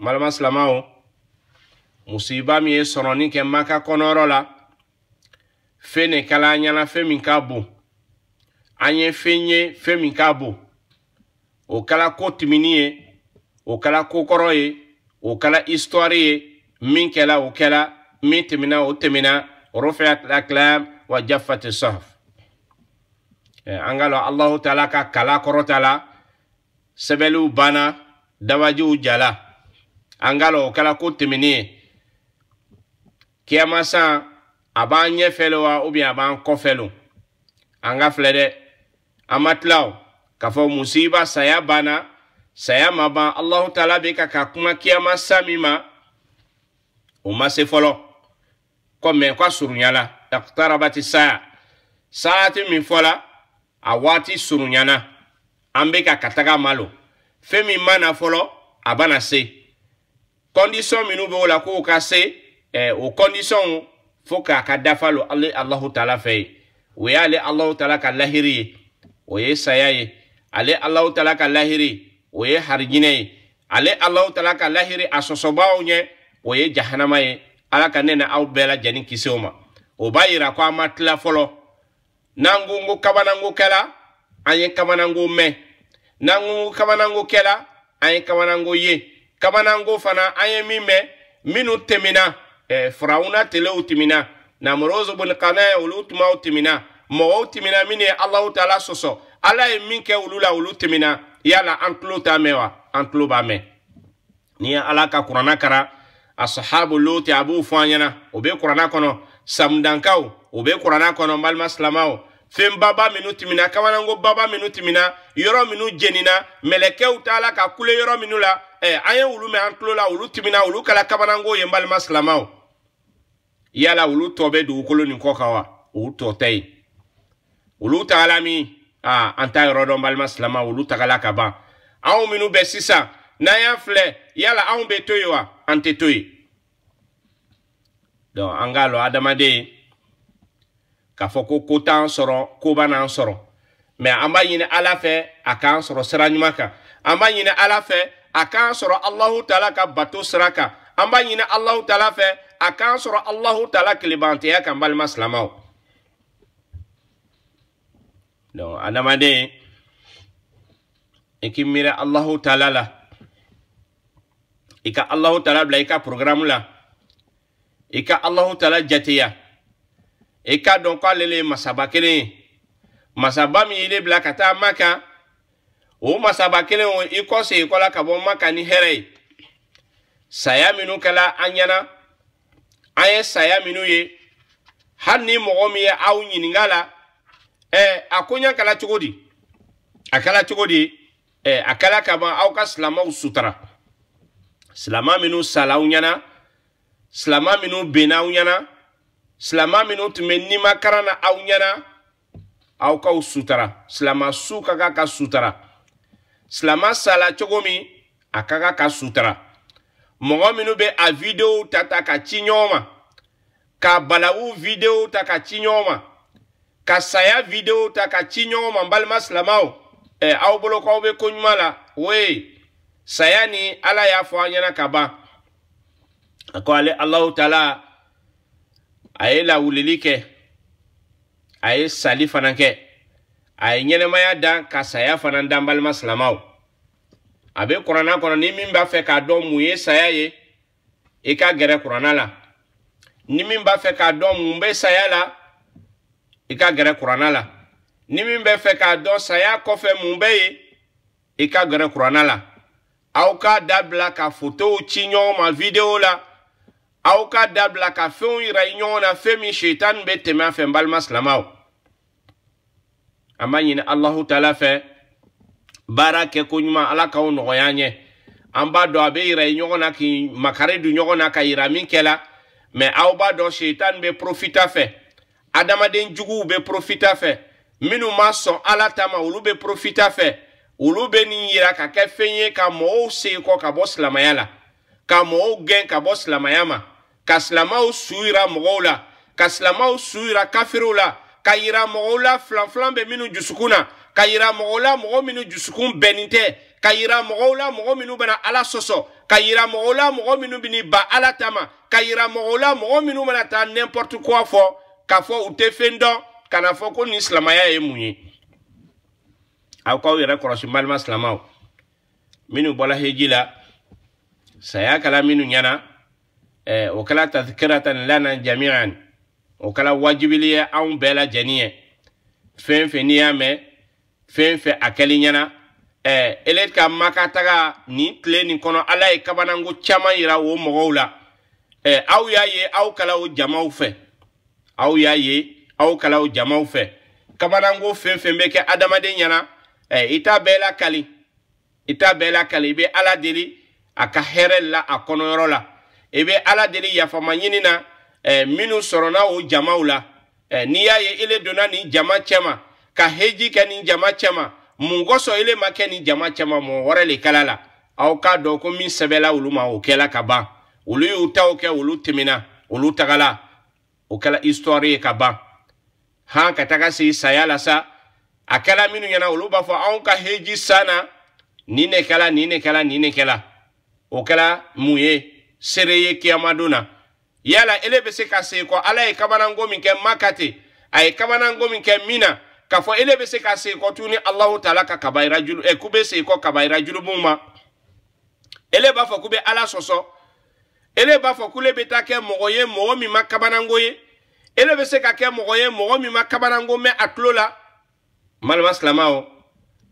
A: balima silamaw musiba min ye sɔrɔni kɛ maka kɔnɔyɔrɔ la fɛn de kɛla an ɲɛna fɛn min ka bon an ye fɛn ye fɛn min ka bon o kɛla ko timini ye o kɛla kokɔrɔ ye o kɛla histoire ye min kɛla o kɛla min tɛmɛna o tɛmɛna rufiat laklam wa jaffat sahf an ka lɔn alahu taala ka kala kɔrɔta la sɛbɛliw banna dabajiw jala an ka la o kɛla ko tɛmɛnen ye kiyama san a b'an ɲɛfɛ le wa ubiyɛn a b'an kɔfɛ lo an ka filɛ dɛ an ma tila o k'a fɔ musiba saya banna saya ma ban alahu taala bɛ ka ka kuma kiyama san min ma o ma se fɔlɔ kɔmi ka surunya la iqtarabati saa saati min fɔla a waati surunyana an bɛ ka ka taga ma lo fɛn min ma na fɔlɔ a bana se condition minnu b'o la k'o ka se eh, o condition fo k'a ka dafa lo ale alahu taala fɛ ye o y'ale alahu taala ka lahiri ye o ye saya ale alahu taala ka lahiri o ye harijinɛ ale alahu taala ka lahiri a sɔsɔbaaw o ye jahanama ye ala ka ne na aw bɛɛ lajɛlen kisoma, o ma o b'a yira ko an ma tila fɔlɔ n'an ko ko kabananko kɛla an ye kabananko mɛn n'an ko ko kabananko kɛla ye. kabananko fana an ye min mɛn minnu tɛmɛna eh, firawuna telew timina namorozo bun kanɛ olu tumaw timina mɔgɔw timina min ye alahu taala sɔsɔ ala ye min kɛ olu la olu timina yala an tulo t'a mɛn wa an tulo b'a mɛn ni ye ala ka kurana kara a sahabu loti a b'u fɔ an ɲɛna o be kurana kɔnɔ samudankaw o be kurana kɔnɔ n balima silamaw fɛn baba minnu timina kabanango baba minnu timina yɔrɔ minnu jenina mɛlɛkɛw t'a la ka kule yɔrɔ minnu la ɛ an ye olu mɛn an tulo la olu timina olu kala kabanango ye n balima silamaw yala olu tɔ bɛ dugukolo nin kɔ kan wa olu tɔ tɛ yen olu tagala min aa an t'a yɔrɔ dɔn balima silamaw olu tagala ka ban anw minnu bɛ sisan n'an y'an filɛ yala anw bɛ to yen wa an tɛ to yen donc an k'a lɔ adamaden k'a fɔ ko ko t'an sɔrɔ koba n'an sɔrɔ mɛ an b'a ɲini ala fɛ a k'an sɔrɔ sira ɲuman kan an b'a ɲini ala fɛ a k'an sɔrɔ alahu taala ka bato sira kan an b'a ɲini alahu taala fɛ a k'an sɔrɔ alahu taala kelebantɛya kan balima silamaw donc adamaden i k'i miiri alahu taala la i ka alahu taala bila i ka programu la i ka alahu taala jateya i e k'a dɔn k'ale le ye masaba kelen ye masaba min i le bila ka taa maka o masaba kelen o i e kɔ e kɔ la ka bɔ maka ni hɛrɛ ye saya minnu kɛla an ɲɛna an ye saya minnu ye hali ni mɔgɔ min ye aw ɲininka la ɛ a ko ɲɛ kɛla cogo di a kɛla cogo di ɛ a kɛla ka ban aw ka silamɛw sutura silama minnu sala aw ɲɛna silama minnu benna aw ɲɛna silama minnu tun bɛ nimakaran na aw ɲɛna aw k'aw sutara silama su ka kan ka sutara silama sala cogo min a ka kan ka sutara mɔgɔ minnu bɛ a videow ta ta ka ci ɲɔgɔn ma ka balawu videow ta ka ci ɲɔgɔn ma ka saya videow ta ka ci ɲɔgɔn ma n balima silamaw ɛ aw bolo k'aw bɛ ko ɲuman la o ye saya ni ala y'a fɔ an ɲɛna ka ban a ko ale alahu taala. a ye lawulili kɛ a ye sali fana kɛ a ye ɲɛnɛmaya dan ka saya fana dan balima silamaw a be kuranna kɔnɔ ni min b'a fɛ k'a dɔn mun ye saya ye i ka gɛrɛ kuranna la ni min b'a fɛ k'a dɔn mun be saya la i ka gɛrɛ kuranna la ni min bɛ fɛ k'a dɔn saya kɔfɛ mun bɛ ye i ka gɛrɛ kuranna la aw k'a dabila ka fotow ci ɲɔgɔn ma videwo la aw ka dabila ka fɛnw yira i ɲɔgɔn na fɛn min seitan bɛ tɛmɛ a fɛ n balima silamaw an b'a ɲini alahu taala fɛ baara kɛ ko ɲuman ala k'aw nɔgɔya ɲɛ an b'a dɔn a bɛ yira i ɲɔgɔn na k'i makari du ɲɔgɔn na ka yira min kɛla mɛ aw b'a dɔn seitan bɛ profita fɛ adamaden juguw bɛ profita fɛ minnu ma sɔn ala ta ma olu bɛ profita fɛ olu bɛ nin yira ka kɛ fɛn ye ka mɔgɔw segin kɔ ka bɔ silamaya la ka mɔgɔw gɛn ka bɔ silamaya ma ka silamaw su yira mɔgɔw la ka silamaw su yira kafiriw la ka yira mɔgɔw la filanfilan bɛ minnu jusukun na ka yira mɔgɔw la mɔgɔ minnu jusukun bɛnnin tɛ ka yira mɔgɔw la mɔgɔ minnu bɛna ala sɔsɔ ka yira mɔgɔw la mɔgɔ minnu bɛni ba ala ta ma ka yira mɔgɔw la mɔgɔ minnu bɛna taa n'importe quoi fɔ k'a fɔ u tɛ fɛn dɔn ka na fɔ ko nin silamaya ye mun ye aw k'aw yɛrɛ kɔlɔsi n balima silamaw minnu bɔla heji la saya kala minu ɲana eh, o kɛla tadhkiratan lana jamian o wajibili ye anw bɛɛ lajɛni ye fen fɛn n'i y'a mɛn fen fe a kɛli eh, ele ka maka taga nin tile nin kɔnɔ ala ye kabananko caman yira o mɔgɔw la eh, aw y'a ye aw kala o jamaw fɛ aw y'a ye aw kala o jamaw fɛ kabananko fɛn fɛn bɛ kɛ adamaden ɲɛna eh, i t'a bɛɛ lakali i t'a bɛɛ lakali i ala deli a ka hɛrɛ la a kɔnɔyɔrɔ la i bɛ ala deli yafama ɲini na eh, minnu sɔrɔna o jamaw la eh, n'i y'a ye ile donna nin jama cɛma ka heji kɛ nin jama cɛma mun kosɔn ile ma kɛ nin jama cɛma mɔgɔ wɛrɛ le kala la aw k'a dɔn ko min sɛbɛla olu ma o kɛla ka ban olu y'u taw kɛ olu tɛmɛna olu tagala o kɛla histoire ye ka ban han ka taga se saya la sa a kɛla minnu ɲɛna olu b'a fɔ anw ka heji san na nin ne kɛla nin ne kɛla nin ne kɛla o kɛra mun ye seere ye kiyamadon na yala ele be se ka segin kɔ ala ye kabananko min kɛ maka ten a ye kabananko min kɛ min na k'a fɔ ele be se ka segin kɔ tuguni alahu taala ka kabayira juru ɛ eh, k'u bɛ kɔ kabayira jurumu ma ele b'a fɔ kube ala sɔsɔ ele b'a fɔ k'ule be ta kɛ mɔgɔ ye mɔgɔ min ma kabananko ye ele be se ka kɛ mɔgɔ ye mɔgɔ min ma kabananko mɛn a tulo la malima silamaw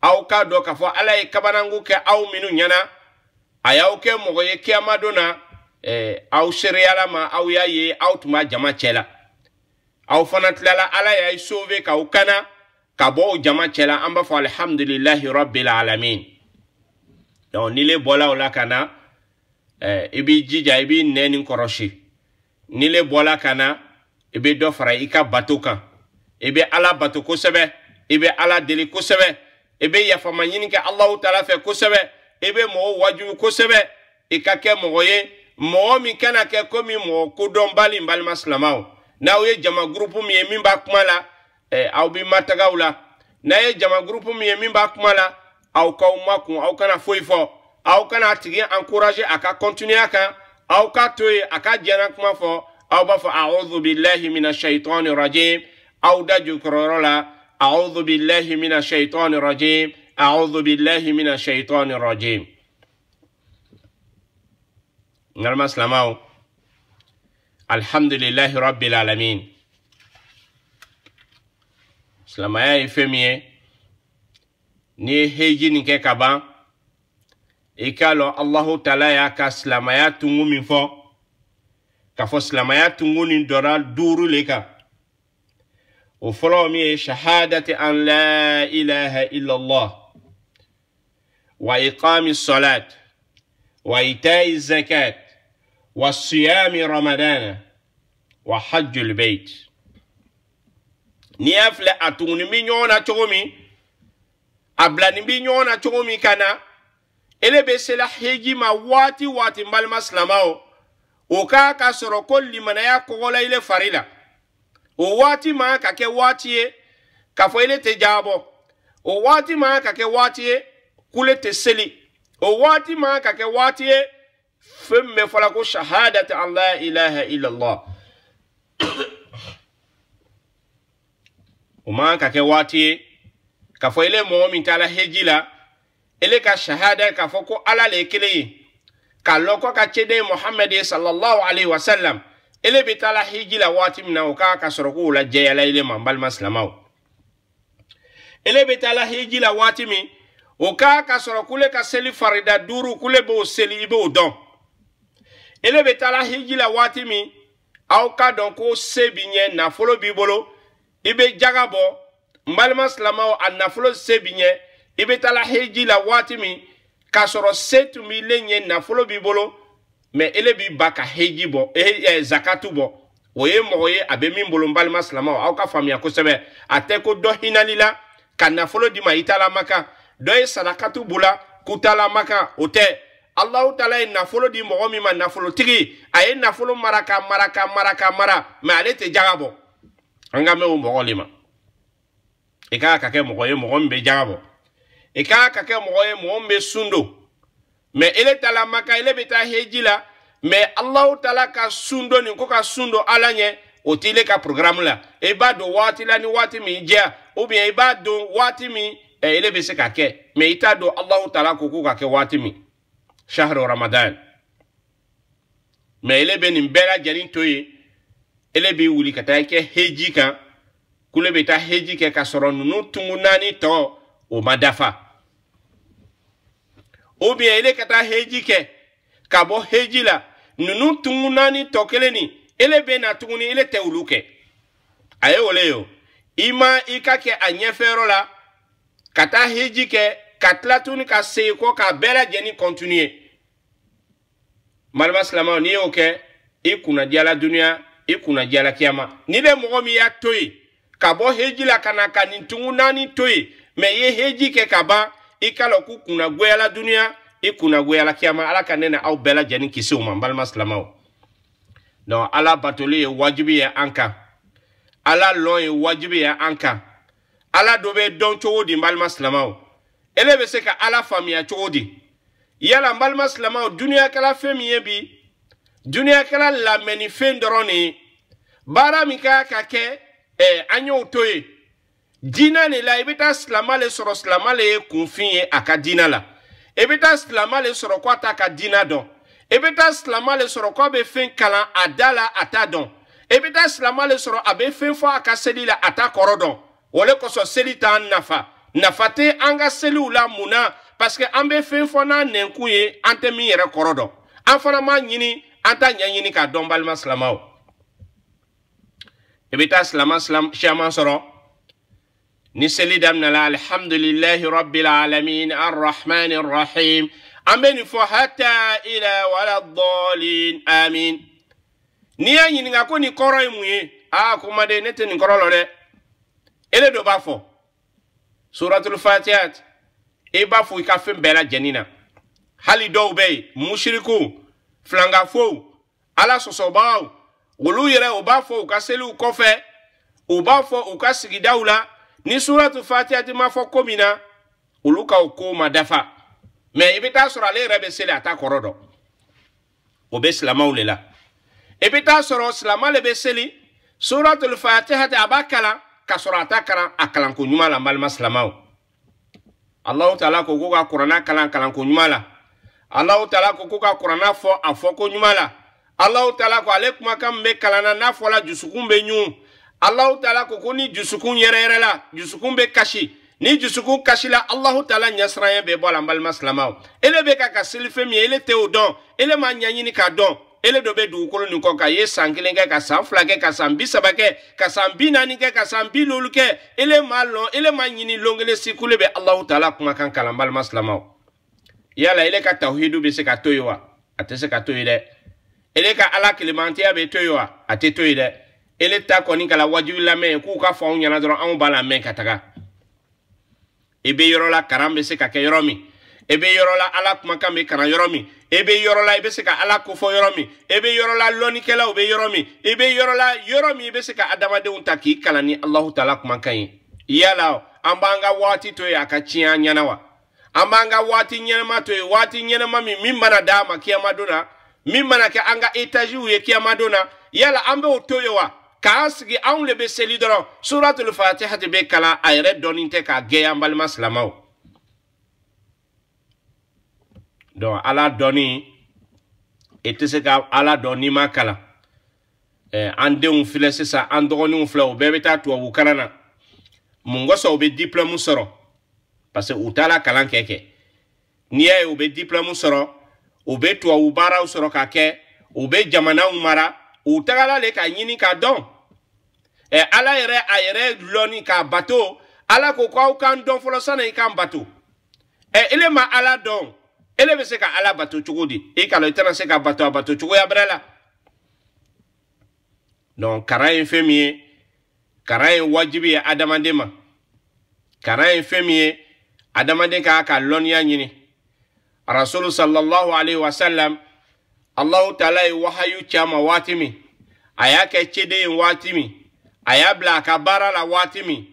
A: aw k'a dɔ k'a fɔ ala ye kabananko kɛ aw minnu ɲɛna a kɛ mɔgɔ ye kiyama don na eh, aw seereyala ma aw y'a ye aw tun jama cɛla aw fana tilala ala y'a ye k'aw kana ka bɔ o jama cɛla la an b'a fɔ alhamdulilahi rabbil alamin donc nile bɔla la ka na eh, i b'i jija i b'i nɛɛ kɔrɔsi nile bɔla ka na i bɛ dɔ fara i ka bato kan i bɛ ala bato kosɛbɛ i bɛ ala deli kosɛbɛ i bɛ yafama ɲini kɛ alahu taala fɛ kosɛbɛ i bɛ mɔgɔw wajibi kosɛbɛ i ka kɛ mɔgɔ ye mɔgɔ min kana kɛ komi mɔgɔ kodɔnbali n balima silamaw n'aw ye jama gurupu min ye min b'a kuma la eh, aw bi matagaw la n'a ye jama gurupu min ye min b'a kuma la aw k'aw makun aw kana foyi fɔ aw kana tigi encourager a ka continuer kan aw ka to yen a ka jɛna kuma fɔ aw b'a fɔ a'udhu billahi mina shaitani rajim aw da jukɔrɔyɔrɔ la a'udhu billahi mina shaitani rajim أعوذ بالله من الشيطان الرجيم نرمى سلامو الحمد لله رب العالمين سلام يا إفمي ني هيجي نكي كبا إكالو الله تعالى يا كسلام يا تونغو من فو كفو سلام يا تونغو ندورا دورو لكا وفرومي شهادة أن لا إله إلا الله وإقام الصلاة وإيتاء الزكاة والصيام رمضان وحج البيت نيافل أتون مينيونا تومي أبلان مينيونا تومي كان ele be sela heji ma waati waati n balima silamaw o k'a ka sɔrɔ ko limanaya kɔgɔla ile fari la o waati man ka kɛ waati ye k'a fɔ ile tɛ jaabɔ o waati man ka kɛ waati ye kule tɛ seli o wati ma kake wati waati ye fɛn min bɛ Allah ilaha illallah o ma kake wati waati ye k'a ele mo min heji la ele ka shahada k'a ko ala le ye kelen ye k'a loko ka ceden muhammed sallallahu alayhi wa sallam. ele bɛ heji la waati na o k'a ka sɔrɔ k'o la jɛyala ele ma ele heji la waati min o k'a ka sɔrɔ kule ka seli farida duuru kule b'o seli i b'o dɔn ele bɛ taa la hiji la waati min aw ka dɔn ko se b'i ɲɛ nafolo b'i bolo i bɛ jaga bɔ n balima silamaw a nafolo se b'i ɲɛ i bɛ taa la hiji la waati min k'a sɔrɔ se tun b'i le ɲɛ nafolo b'i bolo mɛ ele b'i ba ka hiji bɔ eh, eh, zakatu bɔ o ye mɔgɔ ye a bɛ min bolo n balima silamaw aw ka faamuya kosɛbɛ a tɛ ko dɔ hinɛli la ka nafolo d'i ma i t'a la maka. dɔ ye sadakatu bula kutala maka o tɛ alahu taala ye nafolo di mɔgɔ min ma nafolotigi a ye nafolo mara ka mara ka mara ka mara mɛ ale tɛ jaga bɔ an ka mɛn o mɔgɔ le ma i k'a ka kɛ mɔgɔ ye mɔgɔ min bɛ jaga bɔ i k'a ka kɛ mɔgɔ ye mɔgɔ min bɛ sun don mɛ ele taala maka ele bɛ taa heji la mɛ alahu taala ka sun don nin ko ka sun don ala ɲɛ o t'i le ka programme la i b'a don waati la ni waati min diya ou bien i b'a don waati min Eh, ele bɛ se ka kɛ mɛ i t'a dɔn alahu taala ko ko ka kɛ waati min shahru ramadan mɛ ele bɛ nin bɛɛ lajɛlen to yen ele b'i wuli ka taa i kɛ heji kan kule bɛ taa heji kɛ ka sɔrɔ ninnu tungu naani tɔ o ma dafa ou bien ele ka taa heji kɛ ka bɔ heji la ninnu tungu naani tɔ kelen nin ele bɛ na tuguni ele tɛ olu kɛ a ye o ye o i ma i ka kɛ a ɲɛfɛyɔrɔ la. kata hiji ke ka tila ka segin kɔ k'a bela jeni continue malma salama n'i y'o kɛ i kunnadiyala duniya i kunnadiyala kiyama n'i bɛ mɔgɔ min y'a to ka bɔ heji la ka na ka nin tungu naani ye heji ke ka ban i ka lɔn k'u kunnagoyala duniya i kiyama ala kanena au bela jeni bɛɛ lajɛlen kisi o ma n balima ala batoli ye wajibi ya anka ala lɔn wajibi ya anka ala dɔ bɛ dɔn cogo di n balima silamaw ele bɛ se ka ala faamuya cogo di yala n balima silamaw duniya kɛla fɛn min ye bi duniya kɛla lamɛnni fɛn dɔrɔn de ye baara min ka ka kɛ eh, an y'o to ye diina de la i bɛ taa silama le sɔrɔ silama le ye kunfin ye a ka diina la i bɛ taa silama le sɔrɔ k'a t'a ka diina dɔn i bɛ taa silama le sɔrɔ k'a bɛ fɛn kalan a da la a t'a dɔn i bɛ taa silama le sɔrɔ a bɛ fɛn fɔ a ka seli la a t'a kɔrɔ dɔn. o le kosɔn seli t'an nafa nafa tɛ an ka seliw la mun na parce que an bɛ fɛn fɔ n'a nɛnkun ye an tɛ min yɛrɛ kɔrɔ dɔn an fana m'a ɲini an t'a ɲɛɲini k'a dɔn balima silamaw i bɛ taa silama silam siyaman sɔrɔ ni seli daminɛla alihamdulilahi rabbil alamin arrahmani rahim an bɛ nin fɔ hata ila wala dɔɔlin amin n'i y'a ɲininka ko nin kɔrɔ ye mun ye aa ah, ko ne tɛ nin kɔrɔ lɔ dɛ ele do b'a fɔ suratul fatiyat i b'a fɔ i ka fɛn bɛɛ lajɛnin na hali dɔw bɛ yen musiriku filangafow ala sɔsɔbagaw olu yɛrɛ u b'a fɔ u ka seliw kɔfɛ u b'a fɔ u ka sigidaw la ni suratu fatiyati ma fɔ ko min na olu ka o kow ma dafa mɛ i bɛ taa sɔrɔ ale yɛrɛ bɛ seli a t'a kɔrɔ dɔn o bɛ silamaw de la i bɛ taa sɔrɔ silama de bɛ seli suratul a b'a kalan k'a sɔrɔ a ta kalan a kalanko ɲuman la n balima silamaw alahu taala ko ko ka kuranna kalan kalanko ɲuman la alahu taala ko ko ka kuranna fɔ a fɔko ɲuman la alahu taala ko ale kumakan min bɛ kalan na n'a fɔla jusukun bɛ ɲun alahu taala ko ko ni jusukun yɛrɛyɛrɛla jusukun bɛ kasi ni dusukun kasila alahu taala ɲɛsiranya bɛ bɔ a la n balima silamaw ele bɛ ka ka seli fɛn min ye ele tɛ o dɔn ele ma ɲɛɲini k'a dɔn ele dɔ bɛ dugukolo nin kɔ ka ye san kelen kɛ ka san fila kɛ ka san bi saba kɛ ka san bi naani kɛ ka san bi loolu kɛ ele ma lɔn ele ma ɲini lon kelen si kule bɛ alahu taala kumakan kalan balima silamaw yala ele ka tawhidu bɛ se ka to yen wa a tɛ se ka to yen dɛ ele ka ala kelemantiya bɛ to yen wa a tɛ to yen dɛ ele ta kɔni kala wajibi lamɛn k'u ka fɔ anw ɲɛna dɔrɔn anw b'a lamɛn ka taga i bɛ yɔrɔ la karan bɛ se ka kɛ yɔrɔ min i be yɔrɔla ala kumakan be kana yɔrɔ min i be yɔrɔla i be se ka ala kofɔ yɔrɔ min i be yɔrɔla lɔnnikɛlaw be yɔrɔ min i be yɔrɔla la yɔrɔ min i be se ka adamadenw ta k'i kalan ni alahu taala kumakan ye yala an b'an ka wagati to ye a ka tiɲɛ an ɲɛna wa an b'an ka wagati ɲɛnɛma to ye wagati ɲɛnɛma min min mana daa ma kiyamadon na min mana kɛ an ka etaziw ye kiyamadon na yala an b'o to ye wa k'an sigi anw le be seli dɔrɔn suratul fatihati be kalan a yɛrɛ dɔɔnin tɛ k'a gɛya an balima silamaw donc ala dɔnni i tɛ se ka ala dɔn n'i ma kalan eh, an denw filɛ sisan an dɔgɔninw filɛ u bɛɛ bɛ taa tubabu kalan na mun kosɔn u bɛ diplɔmu sɔrɔ parce que u taara kalan kɛ kɛ n'i y'a ye u bɛ diplɔmu sɔrɔ u bɛ tubabu baaraw sɔrɔ ka kɛ u bɛ jamanaw mara u tagala le k'a ɲini k'a dɔn eh, ala yɛrɛ a yɛrɛ lɔnni k'a bato ala ko k'aw k'an dɔn fɔlɔ sanni i k'an bato eh, ile ma ala dɔn ele bɛ se ka ala bato cogo di i e k'a lɔ i e tɛna se ka bato a bato cogoya bɛrɛ la donc kara ye fɛn min ye kara ye wajibi ye adamaden ma kara ye fɛn min ye adamaden k'a ka lɔnniya ɲini rasulu sallallahu alaihi wasallam allahu taala ye wahayu caman waati min a y'a kɛ ciden ye waati min a y'a bila a ka baara la waati min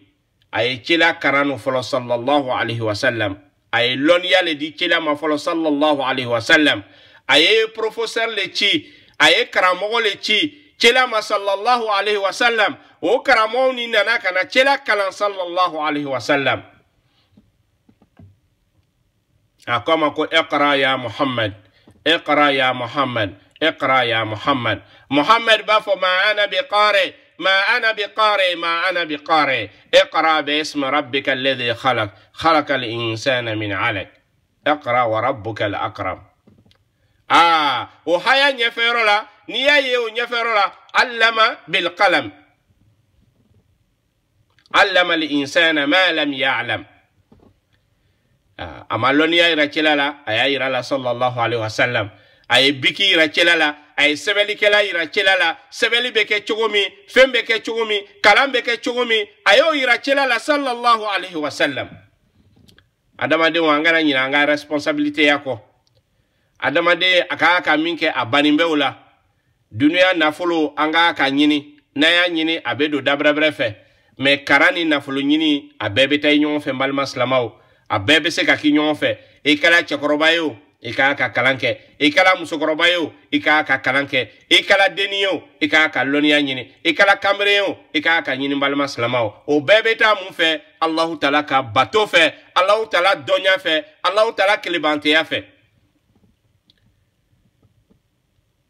A: a ye cila kara nu fɔlɔ sallallahu alaihi wasallam a lonya le di cila ma sallallahu alaihi wasallam aye ye professeur le ci aye karamogo le ci cila ma sallallahu alaihi wasallam o karamogo ni nana kana na kalan sallallahu alaihi wasallam a ko ma ko iqra ya muhammad iqra ya muhammad iqra ya muhammad muhammad b'a fɔ ma ana bi qari ما أنا بقارئ ما أنا بقارئ اقرأ باسم ربك الذي خلق خلق الإنسان من علق اقرأ وربك الأكرم آه وحيا نيفيرولا نيايي ونيفيرولا علم بالقلم علم الإنسان ما لم يعلم آه أما لونيا يرى كلا لا صلى الله عليه وسلم a ye biki yira cɛla la a ye sɛbɛlikɛla yira cɛla la sɛbɛli bɛ kɛ cogo min fɛn bɛ kɛ cogo min kalan bɛ kɛ cogo min a y'o yira cɛla la sallallahu alaihi wasallam adamadenw an kana ɲina an ka responsabilitéya kɔ adamaden a k'a ka min kɛ a baninbɛw la duniya nafolo an k'a ka ɲini n'a y'a ɲini a bɛ don dabarabɛrɛ fɛ mɛ kara ni nafolo ɲini a bɛɛ bɛ taa i ɲɔgɔn fɛ n balima silamaw a bɛɛ bɛ se ka k'i ɲɔgɔn fɛ i kɛra cɛkɔrɔba ye o i k'a ka kalan kɛ i kɛra musokɔrɔba ye o i k'a ka kalan kɛ i kɛra denni ye o i k'a ka lɔnniya ɲini i kɛra kanbere ye o i k'a ka ɲini balima silamaw o bɛɛ bɛ taa mun fɛ alahu taala ka bato fɛ alahu taala dɔnya fɛ alahu taala kelebanteya fɛ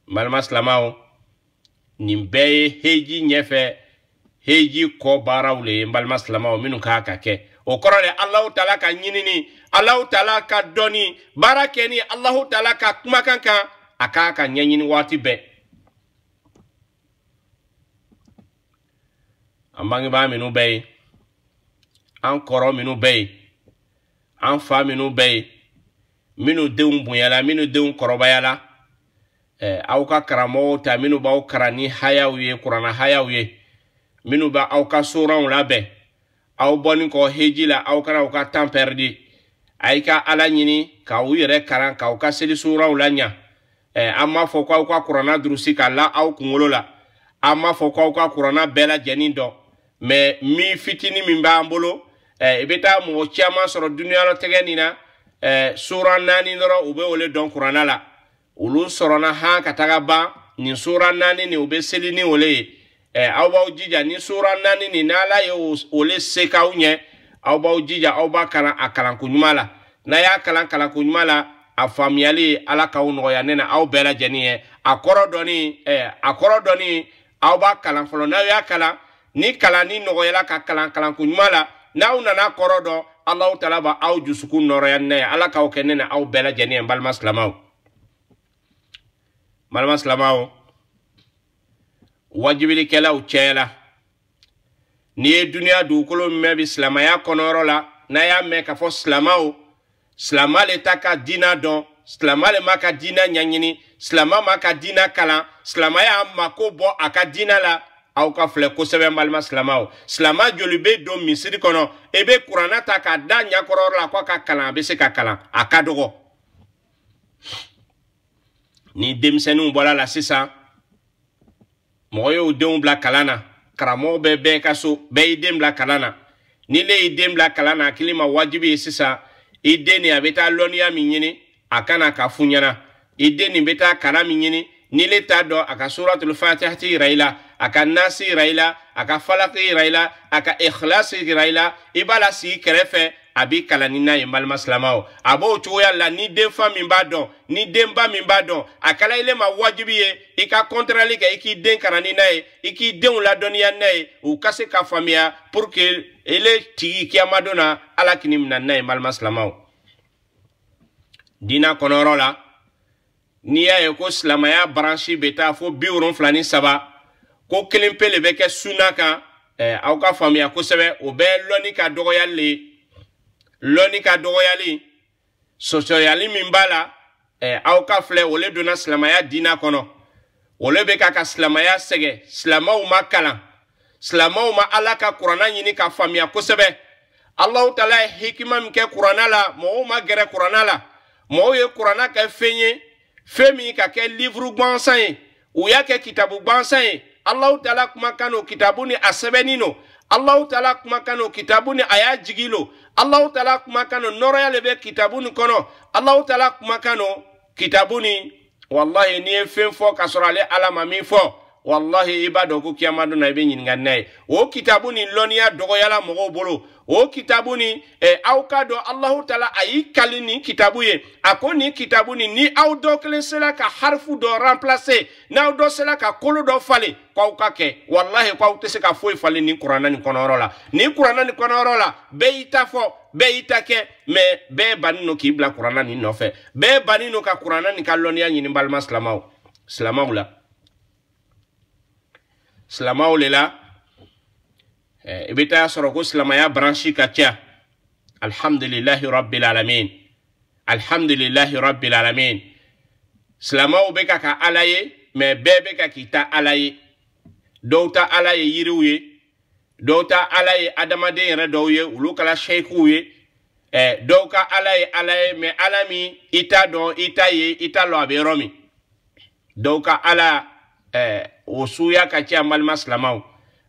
A: balima silamaw nin bɛɛ ye heji ɲɛfɛ heji kɔ baaraw le ye n balima silamaw minnu k'a ka kɛ o kɔrɔ de alahu taala ka ɲinini Allahu taala ka dɔnni baara kɛ ni alahu taala ka kumakan kan a k'a ka ɲɛɲini waati bɛɛ an bangebaa minnu bɛ yen an kɔrɔ minnu bɛ yen an fa minnu bɛ yen minnu denw bonyala minnu denw kɔrɔbayala eh, aw ka karamɔgɔw ta minnu b'aw kalan ni hayaw ye kuranna hayaw ye minnu bɛ ka soranw labɛn aw bɔlen kɔ heji la aw kana aw ka tan pɛridi a y'i ka ala ɲini ka u yɛrɛ kalan ka u ka selisuraw la ɲa eh, an m'a fɔ k'aw ka kuranna durusi ka la aw kunkolo la an m'a fɔ k'aw ka kuranna bɛɛ lajɛnin dɔn mɛ min fitinin min b'an bolo i bɛ taa mɔgɔ caman sɔrɔ duniyalɔtɛgɛ nin na eh, sura naani dɔrɔn u bɛ o dɔn kuranna la olu sɔrɔna han ka taga ban nin sura naani nin u bɛ seli ni o le ye eh, aw b'aw jija ni sura naani nin n'ala ye o se k'aw ɲɛ. aw b'aw jija aw b'a kalan a kalanko la n'a y'a kalan kalanko la a faamuyali ala k'aw nɔgɔya ne na aw bɛɛ lajɛnin ye a kɔrɔ dɔɔni eh, a kɔrɔ dɔɔni aw b'a kalan fɔlɔ n'aw y'a kalan ni kalan ni nɔgɔyala ka kalan kalanko ɲuman la n'aw nana kɔrɔ dɔn alaw taala ba aw jusukun nɔrɔya ne ye ala k'aw kɛ ne na aw bɛɛ lajɛnin ye n balima silamaw balima silamaw wajibilikɛlaw cɛla Niye dunya doukolo mwen bi slama ya konon ro la, nayan men ka fos slama ou, slama le taka dina don, slama le maka dina nyanjini, slama maka dina kalan, slama ya ammako bo akadina la, au ka flekou sebe mbalman slama ou. Slama jolibe don misiri konon, ebe kurana taka dan, nyakoror la kwa ka kalan, besi ka kalan, akadogo. Ni demseni ou mbola la sisa, mwoye ou de ou mbla kalana, karamɔgɔ bɛ bɛɛ ka so bɛɛ y'i den bila kalan na ni ne y'i den bila kalan na a ma wajibi ye sisan i den nin a bɛ taa lɔnniya min ɲini a kana ka fu ɲɛna i den nin bɛ taa kalan min ɲini ni ne t'a dɔn a ka suratul fatiha yira i la a ka nasi yira i la a ka falaki yira i la a ka ikhlasi yira i la i b'a la sigi kɛrɛfɛ a b'i kalan ni n'a ye n balima silamaw a b'o cogoya la ni denfa min b'a dɔn ni denba min b'a dɔn a kala ile ma wajibi ye i ka kɔntarali kɛ i k'i den kalan ni n'a ye i k'i denw ladɔnniya n'a ye u ka se ka faamuya pour que ile tigi kiyamadon na ala kini mina n'a ye n balima silamaw dina kɔnɔyɔrɔ la n'i y'a ye ko silamaya baransi bɛ taa fo bi wolonfila ni saba ko kelen pe le bɛ kɛ suna kan eh, aw ka faamuya kosɛbɛ o bɛɛ lɔnni ka dɔgɔyali le ye lɔnni ka dɔgɔyali sɔsɔyali min b'a la eh, aw ka filɛ o donna silamaya diina kɔnɔ o le bɛ ka ka silamaya sɛgɛ silamaw ma kalan silamaw ma ala ka kuranna ɲini ka faamuya kosɛbɛ alahu taala ye hikima min kɛ kuranna la mɔgɔw ma gɛrɛ kuranna la mɔgɔw ye kuranna kɛ fɛn ye fɛn min ka kɛ livuru gwansan ye u y'a kɛ kitabu gwansan ye alahu taala kumakan no kitabu ni a sɛbɛnnin no alahu taala kumakan no kitabu ni a y'a jigi lo allahu taala kumakano nɔrɔya le bɛ kitabu nin kɔnɔ allahu taala kumakano kitabu nin walahi n'i ye fɛn fɔ ka sɔrɔ ale ala ma min fɔ wallahi i b'a dɔn ko kiyama don na i bɛ ɲininka n'a ye o kitabu ni lɔnniya dɔgɔyala mɔgɔw bolo o kitabu ni eh, aw ka dɔn alahu taala a y'i kali nin kitabu ye a ko nin kitabu ni ni aw dɔ kelen sera ka harifu dɔ remplace n'aw dɔ sera ka kolo dɔ falen k'aw ka kɛ wallahi k'aw tɛ se ka foyi falen nin kuranna nin kɔnɔyɔrɔ la nin kuranna nin kɔnɔyɔrɔ la bɛɛ y'i ta fɔ bɛɛ y'i ta kɛ mɛ bɛɛ banin no k'i bila kuranna nin nɔfɛ bɛɛ banin no ka kuranna nin ka lɔnniya ɲini balima silamaw silamaw la silamaw le la i bɛ taa sɔrɔ ko silamaya branche ka ca alhamdulilahi rabbil alamin alhamdulilahi rabbil alamin silamaw bɛ ka ka ala ye mɛ bɛɛ bɛ ka k'i ta ala ye dɔw ta ala ye yiriw ye dɔw ta ala ye adamaden yɛrɛ dɔw ye olu kɛra sɛkuw ye ɛɛ dɔw ka ala ye ala ye mɛ ala min i t'a dɔn i t'a ye i t'a lɔn a bɛ yɔrɔ min dɔw ka ala. eh, o suya ka ca an balima silamaw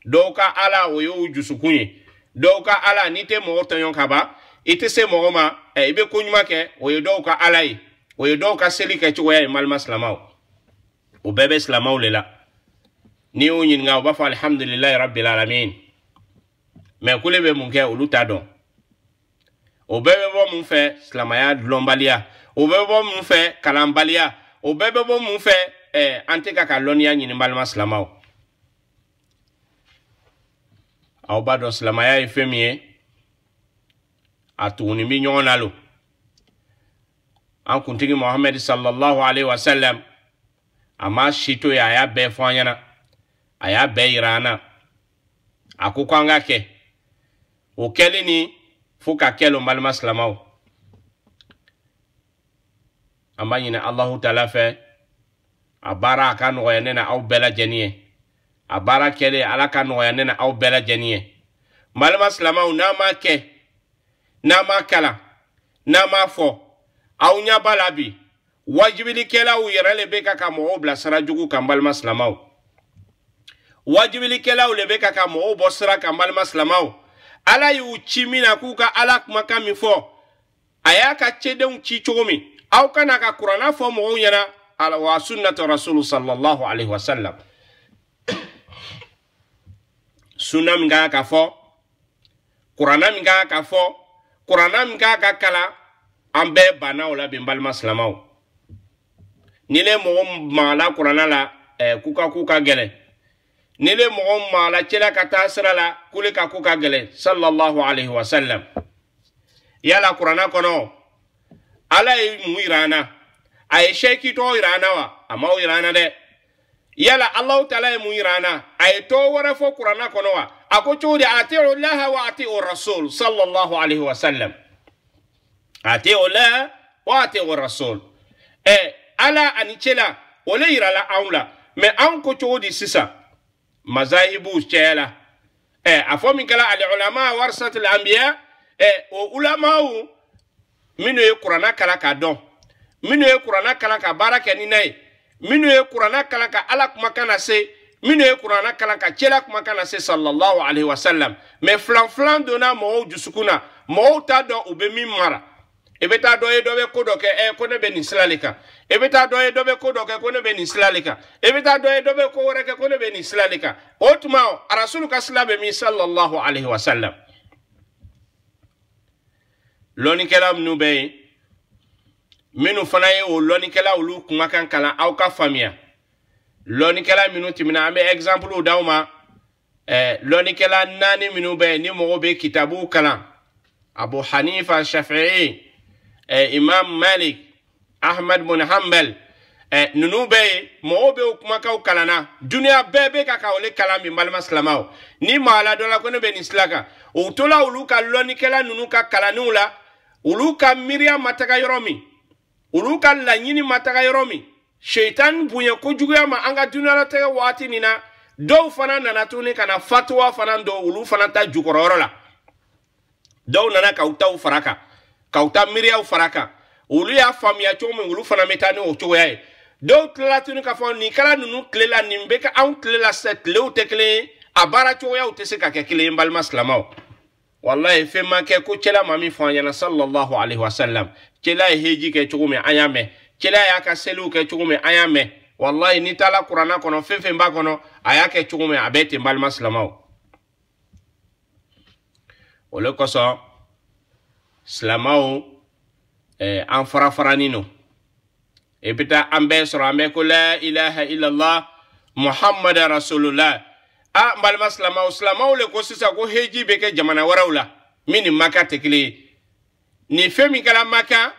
A: dɔw ka ala o y'u jusukun ye dɔw ka ala n'i tɛ mɔgɔ tɔɲɔn ka ban i tɛ se mɔgɔ ma eh, i bɛ koɲuman kɛ o ye dɔw ka ala ye o ye dɔw ka seli kɛcogoya ye balima silamaw o bɛɛ bɛ silamaw le la n'i y'u ɲininka u b'a fɔ alihamudulilayi rabil alamin mɛ kule bɛ mun kɛ olu t'a dɔn o bɛɛ bɛ bɔ mun fɛ silamaya dulɔnbaliya o bɛɛ bɛ bɔ mun fɛ kalanbaliya o bɛɛ bɛ bɔ mun fɛ eh, an tɛ ka ka lɔnniya ɲini balima silamaw aw b'a dɔn silamaya ye fɛn min ye a tuguni bi ɲɔgɔn na lo an kuntigi muhamɛdi sallallahu alaihi wasallam a ma si to ye a y'a bɛɛ fɔ an ɲɛna a y'a bɛɛ yira an na a ko k'an ka kɛ o kɛli ni fo ka kɛ lo n balima silamaw an b'a ɲini alahu taala fɛ a baara a ka nɔgɔya ne na aw bɛɛ lajɛlen ye a baara kɛlen ala ka nɔgɔya ne na aw bɛɛ lajɛlen ye n balima silamaw n'an m'a kɛ n'an m'a kalan n'an m'a fɔ aw ɲɛ b'a la bi wajibilikɛlaw yɛrɛ le bɛ ka ka mɔgɔw bila sira jugu kan balima silamaw wajibilikɛlaw le bɛ ka ka mɔgɔw bɔ sira kan balima silamaw ala y'u ci min na k'u ka ala kumakan min fɔ a y'a ka cɛdenw ci cogo min aw kana ka kuranna fɔ mɔgɔw ɲɛna ala wa sunnata rasulu sallallahu alaihi wasallam sunna min kan ka fɔ kurana min kan ka fɔ kurana min kan ka kala an bɛɛ banna o la bi n balima silamaw ni le mɔgɔ magala kurana la eh, k'u ka k'u ka gɛlɛ ni le mɔgɔ magala cɛla ka taa sira la kule ka k'u ka gɛlɛ sallallahu alaihi wasallam yala kurana kɔnɔ ala ye mun yira an na a aye sheki to irana wa a ma amma irana dɛ. yala allah taala ye mun yirana a ye to wɛrɛ fɔ kurana kɔnɔ wa a ko cogo di atiu laha wa atiu rasul sallallahu alaihi wa sallam atiu laha wa atiu rasul ɛ e, ala ani cɛla o le yirala anw la mɛ an ko cogo di sisan mazahibu cɛya la ɛ e, a fɔ min kɛla ali ulama warisatil anbiya ɛ e, o ulamaw minnu ye kurana kala k'a dɔn minnu ye kuranna kalan ka baara kɛ ni na ye minnu ye kuranna kalan ka ala kumakan na se minnu ye kuranna kalan ka cɛla kumakan na se sallallahu alaihi wasallam mɛ filan filan donna mɔgɔw dusukun na mɔgɔw t'a dɔn u bɛ min mara i bɛ taa dɔ ye dɔ bɛ ko dɔ kɛ ɛ ko ne bɛ nin sira le kan i bɛ taa dɔ ye dɔ bɛ ko dɔ kɛ ko ne bɛ nin sira le kan i bɛ taa dɔ ye dɔ bɛ ko wɛrɛ kɛ ko ne bɛ nin sira le kan o tuma arasulu ka sira bɛ min sallallahu alaihi wasallam lɔnnikɛla minnu bɛ yen minnu fana ye o lɔnnikɛla olu kuma kan kalan aw ka faamuya lɔnnikɛla minnu tɛmɛna an bɛ ɛgizanpuluw d'aw ma eh, lɔnnikɛla naani minnu bɛ ni mɔgɔ bɛ kitabuw kalan abu hanifa shafi'i eh, imam malik ahmad bun hanbal eh, ninnu bɛɛ ye mɔgɔw bɛ o kumakaw kalan na duniya bɛɛ bɛ ka ka ole kalan min balima silamaw ni maala la dɔ la ko ne bɛ nin sila kan o tola olu ka lɔnnikɛla ninnu ka kalanniw la olu ka miiriya ma taga yɔrɔ min olu ka laɲini ma taga yɔrɔ min sheitan bonya kojuguya ma an ka duniyalatigɛ wagati nin na dɔw fana nana tuguni ka na fatuwa fana dɔ olu fana ta jukɔrɔyɔrɔ la dɔw nana k'aw taw fara kan k'aw ta miiriyaw fara kan olu y'a faamuya cogo min olu fana bɛ taa ni o cogoya ye dɔw tilala tuguni k'a fɔ nin kɛra ninnu tile la nin bɛ kɛ anw tile la sisan tilew tɛ kelen ye a baara cogoyaw tɛ se ka kɛ kelen ye balima silamɛw walayi fɛn ma kɛ ko cɛla ma min fɔ an ɲɛna sallallahu alaihi wa sallam cela ye heji kɛ cogo min an y'a mɛn cela y'a ka seliw kɛ cogo min an y'a mɛn wallahi ni taala kuranna kɔnɔ fɛn fɛn b'a kɔnɔ a y'a kɛ cogo min a bɛɛ ten balima silamaw o le kosɔn silamaw eh, an farafaranin no i bɛ taa an bɛɛ sɔrɔ an bɛ ko la ilaha illallah muhammadu rasulullah a n balima silamaw silamaw le ko sisan ko heji bɛ kɛ jamana wɛrɛw la min ni maka tɛ kelen ye ni fɛn min maka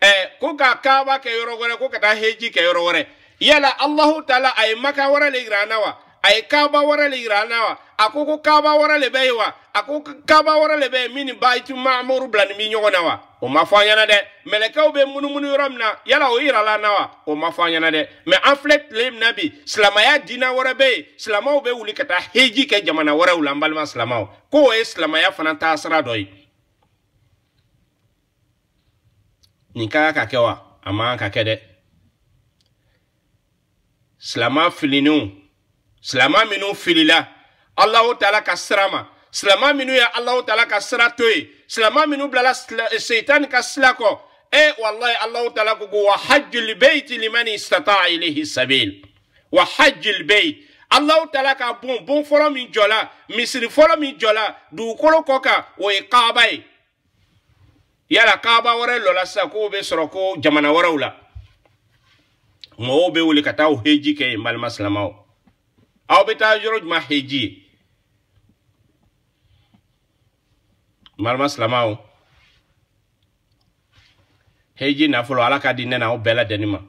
A: ɛ eh, ko ka kaaba kɛ yɔrɔ wɛrɛ ko ka heji kɛ yɔrɔ wɛrɛ yala alahu taala a ye maka wɛrɛ le yira an na wa a ye kaaba wɛrɛ le yira wa a ko ko kaaba le bɛ yen wa a ko le bɛ yen min ni bayitu mamuru bila na wa o ma fɔ an ɲɛna dɛ mɛlɛkɛw bɛ munumunu yala o yira la na wa o ma fɔ an ɲɛna dɛ mɛ an filɛ tile min na bi silamaya diinɛ wɛrɛ bɛ yen heji kɛ jamana wɛrɛw la an balima ko o ye silamaya fana taasira dɔ nin ka ka wa ama kake de. Slama filinu. Slama minu filila alahu taala kasrama. Slama minu ya minnu ye alahu taala ka sira to ye e wallahi alahu taala ko ko wa hajju lbeiti liman istataa ilihi sabil wa hajju lbeit alahu taala ka bon bon fɔlɔ min jola. Misri fɔlɔ min jola. Du kɔ kan o ye yala kaaba wɛrɛ lɔla sisan k'o bɛ sɔrɔ ko jamana wɛrɛw la mɔgɔw bɛ wuli ka taa o heji kɛ yen balima silamaw aw bɛ taa yɔrɔ jumɛn heji ye balima silamaw heji nafolo ala ka di ne na aw bɛɛ la dɛnni ma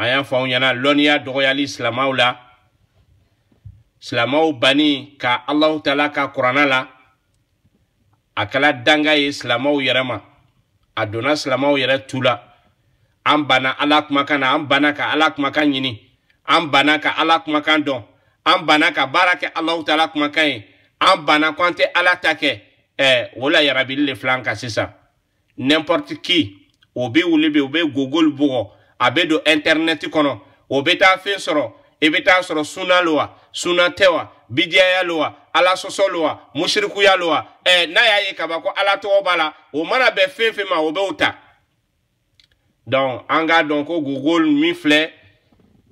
A: an y'a fɔ aw ɲɛna lɔnniya dɔgɔyali silamaw la silamaw banni ka alahu taala ka kuranna la. a kɛla danga ye silamaw yɛrɛ ma a donna silamaw yɛrɛ tu la an banna ala kumakan na an banna ka ala kumakan ɲini an banna ka ala kumakan dɔn an banna ka baara kɛ alahu taala kumakan ye an banna ko an tɛ ala ta kɛ ɛɛ o la yarabili le filan kan sisan n'importe qui o bɛ wuli bi o bɛ gogol bugɔ a bɛ don internet kɔnɔ o bɛ taa fɛn sɔrɔ i bɛ taa sɔrɔ suna lo wa suna tɛ wa bidiyaya lo wa ala sɔsɔ lo wa musirikuya lo wa ɛɛ eh, n'a y'a ye kaba ko ala tɔgɔ b'a la o mana bɛn fɛn fɛn ma o b'o ta donc an k'a dɔn ko gogol min filɛ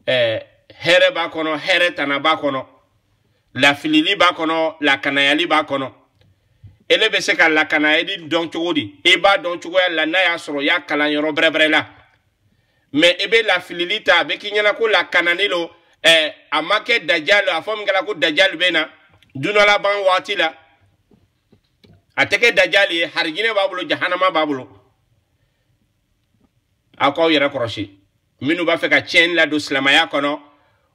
A: ɛɛ hɛrɛ b'a kɔnɔ hɛrɛ tana b'a kɔnɔ lafilili b'a kɔnɔ lakanayali b'a kɔnɔ ele bɛ se ka lakanayali dɔn cogo di i b'a dɔn cogoya la n'a y'a sɔrɔ i y'a kalan yɔrɔ bɛrɛbɛrɛ la mɛ i bɛ lafilili ta a bɛ k'i ɲɛna ko lakanani lo. eh, a ma kɛ dajalu a fɔ min kɛra ko dajalu bena na duna laban waati la a tɛ kɛ dajalu ye harijinɛ b'a bolo jahanama b'a bolo aw k'aw yɛrɛ kɔrɔsi minnu b'a fɛ ka tiɲɛni ladon silamaya kɔnɔ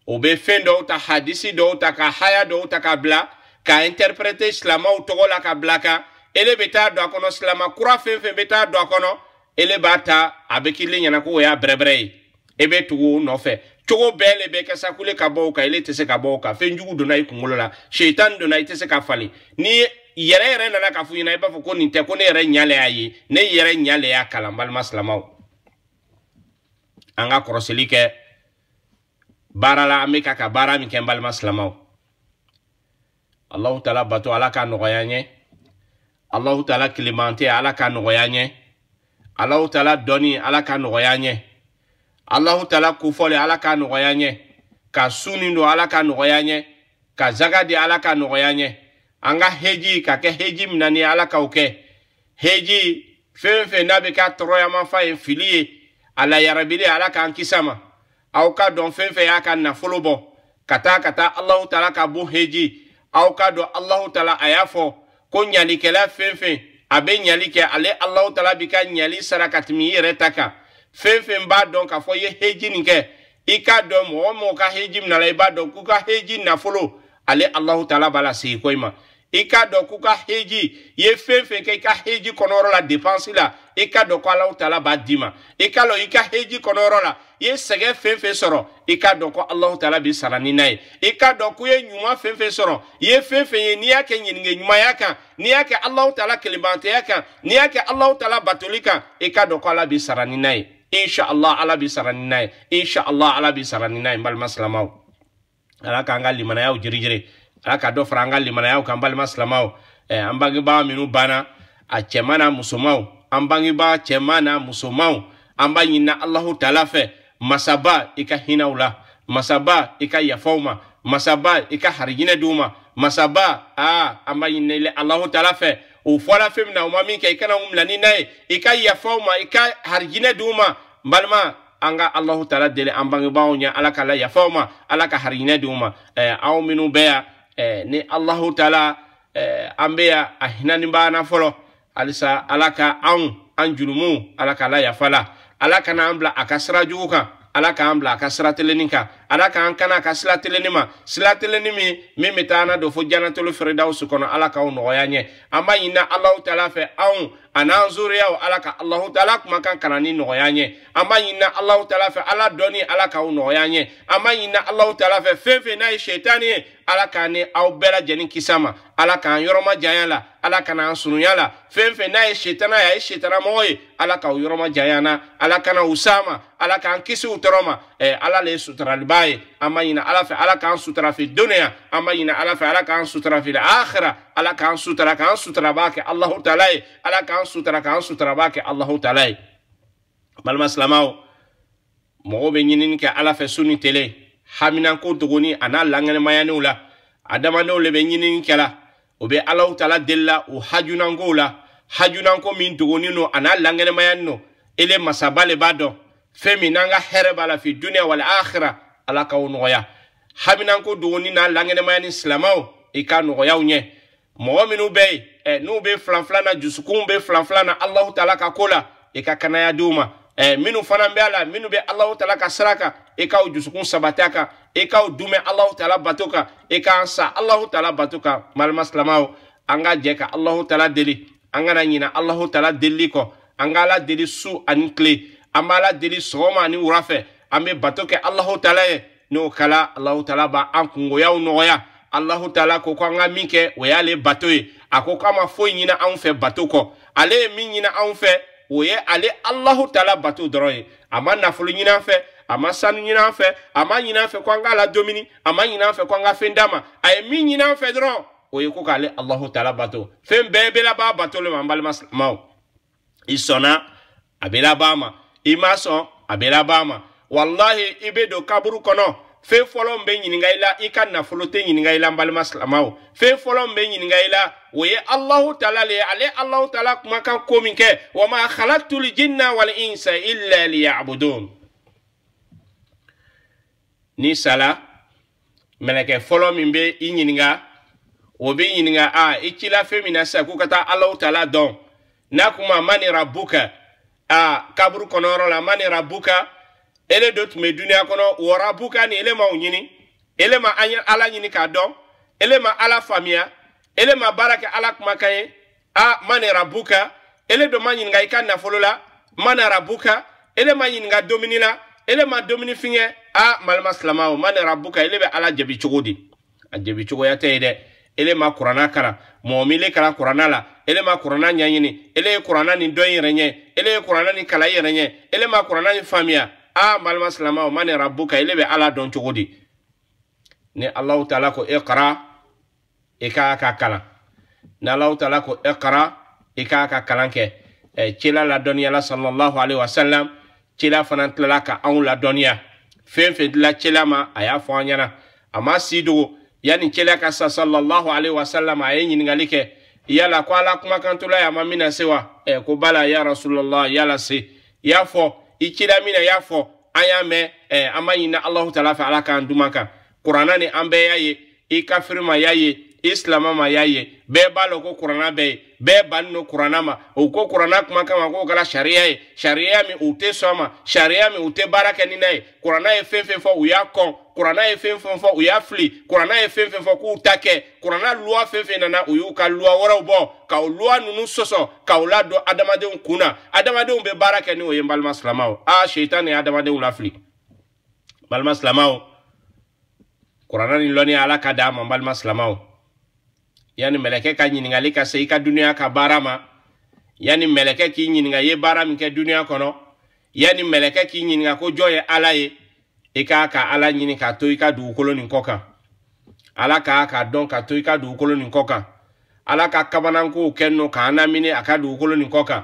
A: o be fɛn dɔw ta hadisi dɔw ta ka haya dɔw ta ka bila ka interprete silamaw tɔgɔ la ka bila kan ele bɛ taa don a kɔnɔ silama kura fɛn fɛn bɛ taa don a kɔnɔ ele b'a ta a bɛ k'i ɲɛna ko o y'a bɛrɛbɛrɛ ye e bɛ tugu o nɔfɛ cogo bɛɛ le bɛ kɛ sa kule ka bɔ o kan ile tɛ se ka bɔ o kan fɛnjugu donna i kunkolo la seitan donna i tɛ se ka falen ni yɛrɛ yɛrɛ nana k'a fɔ ɲɛna i e b'a fɔ ko nin tɛ ko ne yɛrɛ ɲa y'a ye ne yɛrɛ ɲa y'a kalan balima silamaw an ka kɔrɔsili kɛ baara la an bɛ ka ka baara min kɛ n balima silamaw alahu taala bato ala ka nɔgɔya ɲɛ alahu taala kilimante ala ka nɔgɔya ɲɛ alahu taala dɔnni ala ka nɔgɔya ɲɛ alahu taala kofɔle ala ka nɔgɔya ɲɛ ka sunin don ala ka nɔgɔya ɲɛ ka zaga di ala ka nɔgɔya ɲɛ an ka heji ka kɛ heji min na ni ala k'aw kɛ heji fɛn fɛn n'a bɛ k'a tɔɔrɔyamafa ye fili ye a layarabili ala k'an kisa ma aw ka dɔn fɛn fɛn y'a ka nafolo bɔ ka taa ka taa alahu taala ka bon heji aw ka dɔn alahu taala a y'a fɔ ko ɲalikɛla fɛn fɛn a bɛ ɲali kɛ ale alahu taala bi ka ɲali sara ka tɛmɛ i yɛrɛ ta kan fɛn fɛn b'a dɔn k'a fɔ i ye heji nin kɛ i k'a dɔn mɔgɔ o mɔgɔ ka heji mina la i b'a dɔn k'u ka heji nafolo ale alahu taala b'a la segin ko i ma i k'a dɔn k'u ka heji i ye fɛn fɛn kɛ i ka heji kɔnɔyɔrɔ la depansi la i k'a dɔn ko alahu taala b'a d'i ma i k'a dɔn i ka heji kɔnɔyɔrɔ la i ye sɛgɛ fɛn fɛn sɔrɔ i k'a dɔn ko alahu taala b'i sara ni n'a ye i k'a dɔn k'u ye ɲuman fɛn fɛn sɔrɔ i ye fɛn fɛn ye n'i y'a kɛ ɲininge ɲumanya kan n'i y'a kɛ alahu taala kelebantanya kan n'i y'a kɛ alahu taala batoli kan i k'a dɔn ko ala b'i sara ni n'a ye inshallah ala bi sara ni n'a ye inshallah ala bi sara ni n'a ye n balima silamaw ala k'an ka limanayaw jirijiri ala ka dɔ fara an ka limanayaw kan balima silamaw eh, an bangebaga minnu banna a cɛma n'a musomaw an bangebaga cɛma n'a musomaw an b'a ɲinina alahu taala fɛ masaba i ka hinɛw la masaba i ka yafaw ma masaba i ka harijinɛ diw ma masaba a an b'a ɲinina ile alahu taala fɛ o fɔra fɛn min na o ma min kɛ i kana o bila ni na ye i ka yafa o ma i ka harijinɛ di u ma n balima an ka alahu taala deli an bangebagaw ɲɛ ala ka la yafa o ma ala ka harijinɛ di u ma eh, anw minnu bɛ yan ni alahu taala an bɛ yan a hinani b'an na fɔlɔ halisa ala ka anw an jurumu ala ka la yafa la ala kana an bila a ka sira jugu kan ala k'an bila a ka sira telenin kan ala k'an kana ka sila teleni ma sila teleni min min bɛ taa na don fo janatulu firidawusu kɔnɔ ala k'aw nɔgɔya ɲɛ an b'a ɲinina alahu taala fɛ anw a n'an zuriyaw ala ka alahu taala kumakan kana ni nɔgɔya ɲɛ an b'a ɲinina alahu taala fɛ ala dɔnni ala k'aw nɔgɔya ɲɛ an b'a ɲinina alahu taala fɛ fɛn fɛn n'a ye sɛtani ye ala k'an ni aw bɛɛ lajɛlen kisa ma ala k'an yɔrɔma la ala kan'an surunya la fɛn fɛn n'a ye sitana ye a ye sitanamɔgɔ ye ala k'aw yɔrɔma janya na ala kana u s'an ma ala k'an kisi u ma ala le sutaraliba ye an ma ala fe ala k'an sutra fi dunya an ala fe ala k'an sutra fi akhira ala k'an sutra k'an ba ke allah taala ala k'an sutra k'an ba ke allah taala mal maslamao mo be nyinin ke ala fe suni tele tele ko dogoni a mayane ula adama no le nyinin ke la o be allah taala deli o hajuna ngola hajuna ko min dogoni no ana n'a lankɛnɛmayanin no ele masabale bado fɛn min n'an ka hɛrɛ b'a la fi duniya wala akhira ala k'aw nɔgɔya haminanko dogoni n'a laŋɛnɛmaya ni silamaw i k'a nɔgɔyaw ɲɛ mɔgɔ minnu bɛ yen ɛ n'u bɛ filanfilan na dusukunw bɛ filanfilan na alahu taala ka ko la i ka kanaya di u ma ɛ minnu fana bɛ a la minnu bɛ alahu taala ka sira kan i k'aw dusukun sabati a kan i k'aw dumɛn alahu taala bato kan i k'an sa alahu taala bato kan balima silamaw an ka jɛ ka alahu taala deli an kana ɲina alahu taala delili kɔ an ka ala deli su ani tile an b'ala deli sɔgɔma ani wura fɛ an bɛ bato kɛ alahu taala ye n'o kɛla alahu taala b'an kungoyaw nɔgɔya alahu taala ko k'an ka min kɛ o y'ale bato ye a ko k'a ma foyi ɲini anw fɛ bato kɔ ale ye min ɲini anw fɛ o ye ale alahu taala bato dɔrɔn ye a ma nafolo ɲini an fɛ a ma sanu ɲini an fɛ a ma ɲini an fɛ ko an k'a la domini a ma ɲini fɛ ko an ka fɛn d'a ma a ye min ɲini fɛ dɔrɔn o ye ko k'ale alahu taala bato fɛn bɛɛ bɛ laban bato le ma an balima i sɔnna a bɛ laban ma i m'a sɔn a bɛ laban ma walahi i bɛ don kaburu kɔnɔ fɛn fɔlɔ min bɛ ɲininka i la i ka nafolo tɛ ɲininka i la n balima silamaw fɛn fɔlɔ min bɛ ɲininka i la o ye alahu taala le ye ale alahu taala kumakan ko min kɛ wa ma halaktul jinna wal insa illa liyabudun ni sala mɛlɛkɛ fɔlɔ min bɛ i ɲininka o bɛ ɲininka a i cila fɛn min na sisan k'u ka taa alahu taala dɔn n'a kuma ma ni rabuka a kaburu kɔnɔyɔrɔ la mani rabuka ele do tun bɛ duniya kɔnɔ o rabuka nin ele ma o ɲini ele ma ala ɲini k'a dɔn ele ma ala faamuya ele ma baara kɛ ala kumakan ye a mani rabuka ele do ma ɲininka i ka nafolo la mani rabuka ele ma ɲininka domuni la ele ma domuni fiŋɛ a malima silamaw mani rabuka ele be ala jɛbi cogo di a jɛbi cogoya tɛ ye dɛ ele ma kuranna kalan mɔgɔ mi le kalan kuranna la ele ma kurana ɲaɲini ele kurana nin dɔn yɛrɛ ele kurana nin kala yɛrɛ ele ma kurana nin faamiya a balima silama o ma ni rabu ka ele bɛ ala dɔn cogo di ni alahu taala ko iqra i k'a ka kalan ni taala ko iqra i k'a ka kalan kɛ eh, cila ladɔnniyala salallahu alaihi wasalam cila fana tilala ka anw ladɔnniya fɛn fɛn dila cila ma a y'a fɔ an ɲɛna a ka sa salallahu alaihi wasalam a ye ɲiningali yala ko ala kumakantola ya ma mina se wa e eh, ko bala ya rasulallah yala se y'a fɔ i cira min na y'a fɔ an y'a mɛn eh, an b'a ɲinina alahu taala fɛ ala k'an duman kan kuranna ni an bɛɛ y'a ye i kafiri ma y'a ye i ma y'a ye bɛɛ b'a lɔ ko kurana bɛɛ ye bɛɛ banin no kuranna ma o ko kurana kuma kama k'o kɛla sariya ye sariya min u tɛ sɔn a ma sariya min u tɛ baara kɛ ni na ye kuranna ye fɛn fɛn fɔ u y'a kɔn kuranna ye fɛn fɛn fɔ u y'a fili kuranna ye fɛn fɛn fɔ k'u ta kɛ kuranna luwa fɛn fɛn nana u y'u ka luwa wɛrɛw bɔ k'o luwa ninnu sɔsɔ k'o ladon adamadenw kun na adamadenw bɛ baara kɛ ni o ye n balima silamaw aa seitan ye adamadenw lafili balima silamaw kurana ni lɔnni ala ka d'a ma n balima silamaw yani mɛlɛkɛ ka ɲiningali ka se i ka duniya ka baara ma yani mɛlɛkɛ k'i ɲininga i ye baara min kɛ duniya kɔnɔ yani mɛlɛkɛ k'i ɲininga ko jɔn ye ala ye i e k'a ka ala ɲini k'a to i ka dugukolo nin kɔ kan ala k'a ka dɔn ka to i ka dugukolo nin kɔ kan ala ka kabanankow kɛ nɔ k'an lamini a ka dugukolo nin kɔ kan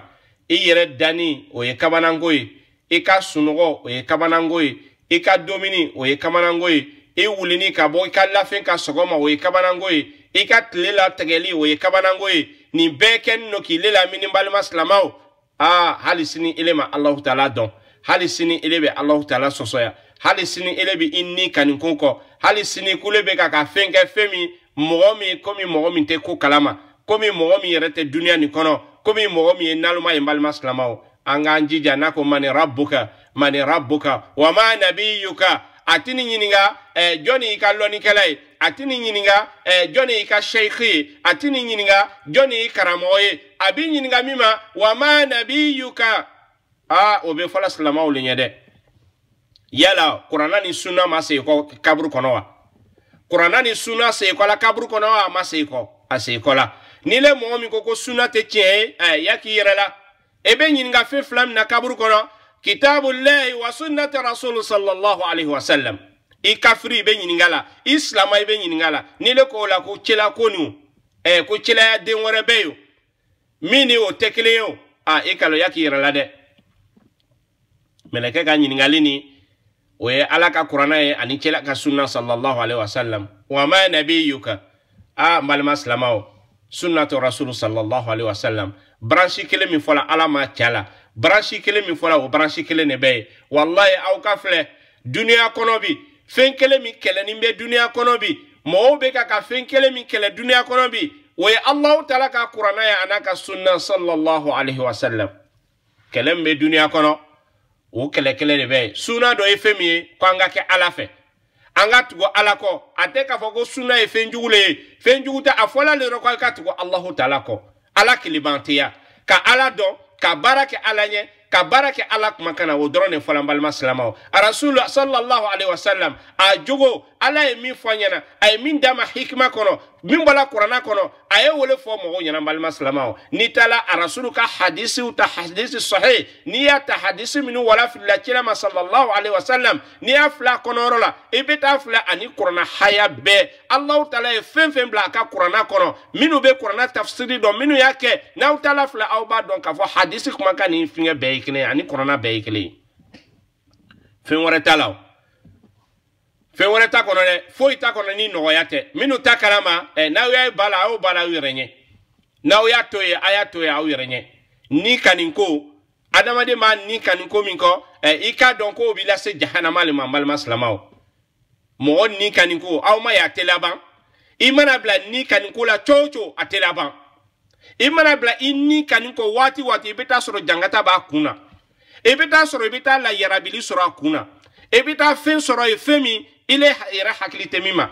A: i e yɛrɛ danni o ye e kabananko ye i ka sunɔgɔ o ye kabananko ye i ka domuni o ye kabananko ye i wulini ka bɔ i ka lafiɲɛ ka sɔgɔma o ye kabananko ye i ka tile latigɛli o ye kabanango ye nin bɛɛ kɛnin nɔ k'i le lamini balima silamaw aa hali sini ele ma alahu taala dɔn hali sini ele bɛ alahu taala sɔsɔya hali sini ele bɛ i ni kanikun kɔ hali sini kule bɛ ka ka fɛn kɛ fɛn min mɔgɔ min komi mɔgɔ min tɛ ko kalama komi mɔgɔ min yɛrɛ tɛ duniya nin kɔnɔ komi mɔgɔ min ye naluma ye n balima silamaw an k'an jija n'a ko mani rabuka mani rabuka wa ma nabiyuka a ti ni ɲininka ɛɛ jɔnni y'i ka lɔnnikɛla ye atini nyininga eh, joni y'i ka sheikhi atini nyininga joni karamoye jɔni y'i mima wa ma nabiyuka a ah, obe fala salama le ɲɛ yala qur'ana ni sunna ma segin kɔ kaburu kɔnɔ wa kuranna ni sunna segin kɔ la kaburu kɔnɔ wa a ma segin kɔ a segin la n'i le mɔgɔ min ko sunna te tie ye eh, ya k'i yɛrɛ la i bɛ ɲininga fɛn fila na kaburu kono kitabu lahi wa sunnati rasul sallallahu alaihi wasallam i kafiri i be ɲininga la i silama i be ɲininga la ni le k'o la ko cela ko ni o eh, ko celaya den wɛrɛ bɛ yo min ni o tɛ kelen ye o a i kaloya k'i yɛrɛ la dɛ mɛlɛkɛ ka ɲiningali ni o ye ala ka kurana ye ani cɛla ka sunna sallallahu alaihi wasallam wa ma nabiyuka a n balima silamaw sunnatu rasulu sallallahu alaihi wasallam branche kelen min fɔla ala ma cɛ la branche kelen min fɔla o branche kelen ne bɛ ye wallahi aw ka filɛ duniɲa kɔnɔ bi fɛn kelen min kɛlɛnin bɛ duniɲa kɔnɔ bi mɔgɔw be ka ka fɛn kelen min kɛlɛ duniɲa kɔnɔ bi o ye alahu taala ka kuranna ye a n'a ka sunna sallallahu alaihi wasallam kɛlɛ min bɛ duniya kɔnɔ o kɛlɛ kelen de bɛ yen sunna dɔ ye fɛn min ye ko an ka kɛ ala fɛ an ka tugu ala kɔ a tɛ k'a fɔ ko sunna ye fɛn jugu le ye fɛn jugu tɛ a fɔla le yɔrɔ ko a ka tugu alahu taala kɔ ala kiliban ka ala dɔn ka baara kɛ ala ɲɛ kabara ke ya alak makana kuma kan na o dɔrɔn sallallahu alaihi wasallam ajugo ala ye min fɔ ɲɛna a ye min d'a ma hikima kɔnɔ min bɔla kuranna kɔnɔ a ye wele fɔ mɔgɔw ɲɛna balima silamaw n'i tala arasulu ka hadisiw ta hadisi sahi n'i y'a ta hadisi minnu wala filila cira ma sallallahu alaihi wasallam n'i y'a fila kɔnɔyɔrɔ la i bɛ taa fila ani kuranna haya bɛɛ alahu tala ye fɛn fɛn bila a ka kuranna kɔnɔ minnu be kuranna tafsiri dɔn minnu y'a kɛ n'aw tala fila aw b'a dɔn k'a fɔ hadisi kumakan nin fɛngɛ bɛɛ ye kelen ani kuranna bɛɛ ye kelen ye fɛn wɛrɛ t'a la o fɛn wɛrɛ ta kɔnɔ dɛ foyi ta kɔnɔ ni nɔgɔya tɛ minnu ta kalama eh, n'aw y'a ba la a y'o ba la aw yɛrɛ ɲɛ n'aw y'a to ye a y'a to ye aw yɛrɛ ɲɛ ni kaninko adamaden b'a ni kaninko min kɔ eh, i k'a dɔn k'o b'i lase jahanama le ma n balima silamaw mɔgɔ ni kaninko aw ma ye a tɛ laban i mana bila ni kaninko la cogo o cogo a tɛ laban i mana bila i ni kaninko waati waati i bɛ taa sɔrɔ jangata b'a kun na i bɛ taa sɔrɔ i bɛ taa layarabili sɔrɔ a kun na i bɛ taa fɛn sɔrɔ ye fɛn min ile le yɛrɛ hakili tɛ min ma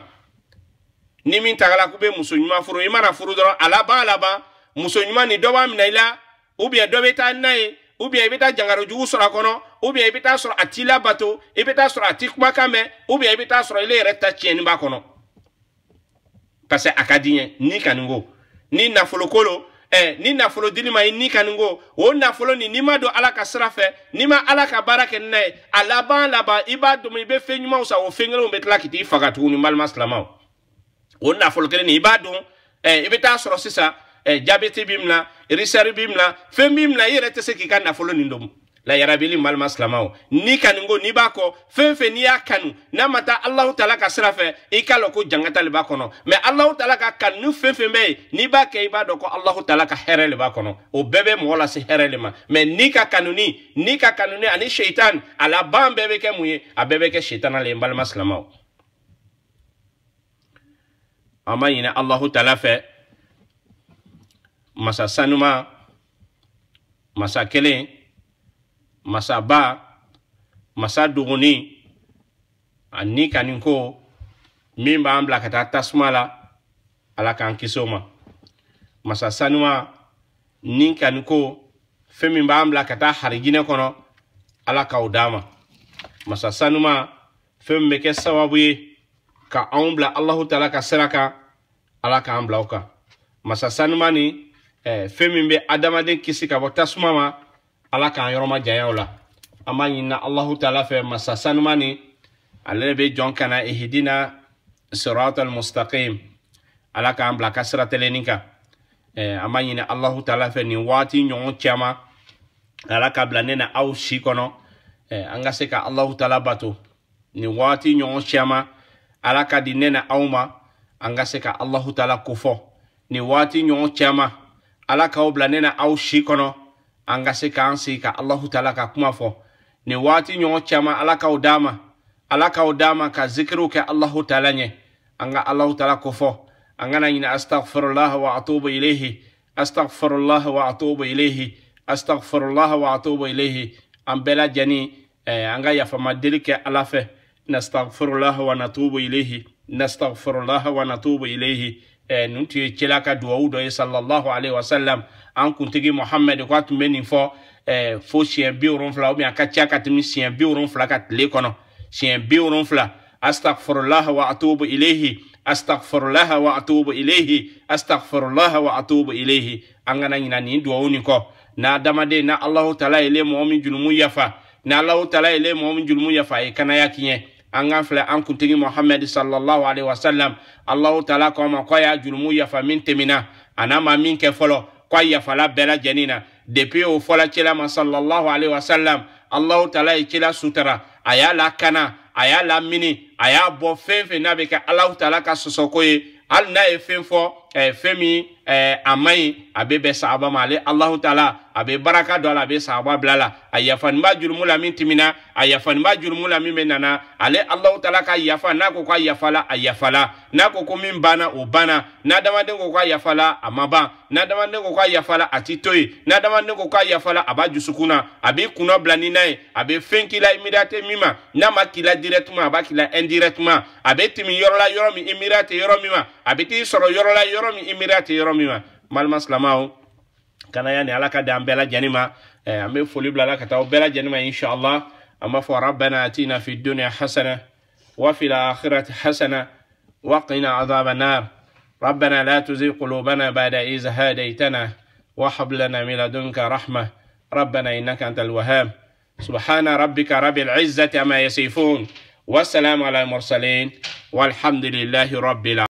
A: ni min tagala k'u bɛ muso ɲuman furu i mana furu dɔrɔn a laban a laban muso ɲuman nin dɔ b'a minɛ i la ubiyɛn dɔ bɛ taa n'a ye ubiyɛn i bɛ taa jangarojugu sɔrɔ a kɔnɔ ubiyɛn i bɛ taa sɔrɔ a t'i labato i bɛ taa sɔrɔ a t'i kumakan mɛn ubiyɛn i bɛ taa sɔrɔ ile yɛrɛ ta tiɲɛni b'a kɔnɔ parce que a ka di n ye ni kani ko ni nafoloko lo eh, ni nafolo dili ma ni kaningo o nafolo ni n'i ma don ala ka sira fɛ n'i ma ala ka baara kɛ n'a ye a laban laban i b'a dɔn i bɛ fɛn ɲumanw san o fɛn kelenw bɛ tila k'i t'i faga tuguni n balima silamaw o nafolo kelen nin i b'a dɔn eh, i bɛ taa sɔrɔ sisan eh, jabɛti b'i minɛ b'i minɛ fɛn b'i minɛ i yɛrɛ tɛ se k'i ka nafolo nin dɔn layarabili malima silamaw ni kaninko n'i b'a kɔ fɛn fɛn n'i y'a kanu n'a ma taa alahu tala ka sira fɛ i k'a lɔn ko jangata le b'a kɔnɔ mɛ alahu tala ka kanu fɛn fɛn bɛ yen n'i b'a kɛ i b'a dɔn ko alahu tala ka hɛrɛ le b'a kɔnɔ o bɛɛ bɛ mɔgɔ lase hɛrɛ le ma mɛ n'i ka kanuni n'i ka kanuni ani seitan a laban bɛɛ bɛ kɛ mun ye a bɛɛ bɛ kɛ seitana le ye n balima silamaw an b'a ɲini alahu tala fɛ masa sanuman masa kelen masaba masa dogoni ani kaninko ko min b'an bila ka taa tasuma la ala k'an kisi o ma masa sanuwa ni kanin ko fɛn min b'an bila ka taa harijinɛ kɔnɔ ala k'aw d'a ma masa sanuwa fɛn min bɛ kɛ sababu ye ka anw bila alahu taala ka sira kan ala k'an bila o kan masa sanuwa ni eh, fɛn min bɛ adamaden kisi ka bɔ tasuma ma ala k'an yɔrɔ ma janya o la an b'a ɲinina alahu taala fɛ masa sanuma ni ale de bɛ jɔn kana ehidina sirat almustaqim ala k'an bila ka sira kan an b'a ɲini alahu taala fɛ nin waati ɲɔgɔn caman ala ka bila ne na aw si kɔnɔ an ka se ka alahu taala bato nin waati ɲɔgɔn caman ala ka di ne na aw ma an ka se ka alahu taala kofɔ nin waati ɲɔgɔn caman ala k'aw bila ne na aw si kɔnɔ an ka se k'an sigi ka alahu taala ka kuma fɔ nin waati ɲɔgɔn caman ala k'aw d'a ma ala k'aw d'a ma ka zikiriw kɛ alahu taala ɲɛ an ka alahu taala kofɔ an kana ɲini astagfirullah wa atubu ilayhi astagfirullah wa atubu ilayhi astagfirullah wa atubu ilayhi an bɛɛ lajɛlen an ka yafama deli kɛ ala fɛ nastagfirullah wa natubu ilayhi nastagfirullah wa natubu ilayhi ninnu tun ye cɛla ka duwawu dɔ ye sallallahu alaihi sallam. an kuntigi mohammed eh, k'a tun bɛ nin fɔ ɛɛ fo siɲɛ bi wolonfila ubiyɛn a ka ca ka tɛmɛ siɲɛ bi wolonfila ka tile kɔnɔ siɲɛ bi wolonfila astagfirullah wa atubu ilayhi astagfirullah wa atubu ilayhi astagfirullah wa atubu ilayhi an kana ɲina nin duwawu nin kɔ na adamaden na alahu taala ye le mɔgɔ min jurumu yafa na alahu taala ye le mɔgɔ min jurumu yafa a ye kanaya tiɲɛ an kan filɛ an kuntigi mohammed sallallahu alaihi wasallam alahu taala k'aw ma k'a y'a jurumu yafa min tɛmɛna a n'a ma min kɛ fɔlɔ kwa a yafala bela lajɛnin depi o fɔla cila ma sallallahu alaihi wasallam allahu taala chila sutara Aya la kana. Aya la mini. Aya bo bɔ fɛn fɛn n'a bɛ kɛ alahu taala ka sɔsɔko ye n'a ye femi min a man ɲi a bɛ ale alahu taala abe baraka dola a la a bɛ sahaba bila a la a yafani min timina a yafani b'a min bɛ ale Allah taala ka yafa n'a ko k'a yafala ayafala yafala n'a ko ko min banna o banna n'a damaden ko k'a yafala amaba ma ban n'a ko k'a yafala a ti to yen ko k'a yafala a b'a dusukun na a b'i kunna bila ni n'a ye a bɛ fɛn k'i la imiiriya tɛ n'a ma directement a indirectement a bɛ tɛmɛ yɔrɔ la yɔrɔ ma abiti soro yoro la yoro mi i yoro mi yɔrɔ min ma balima silamaw kana yani alaka ka di an bɛɛ lajɛlen ma an foli bla la ka taa aw bɛɛ ma inshallah an b'a fɔ rabbana atina fi dunya hasana wa fil akhirati hasana wa qina adhaban nar ربنا لا تزغ قلوبنا بعد إذ هديتنا وهب لنا من لدنك رحمة ربنا إنك أنت الوهاب سبحان ربك رب العزة عما يصفون والسلام على المرسلين والحمد لله رب العالمين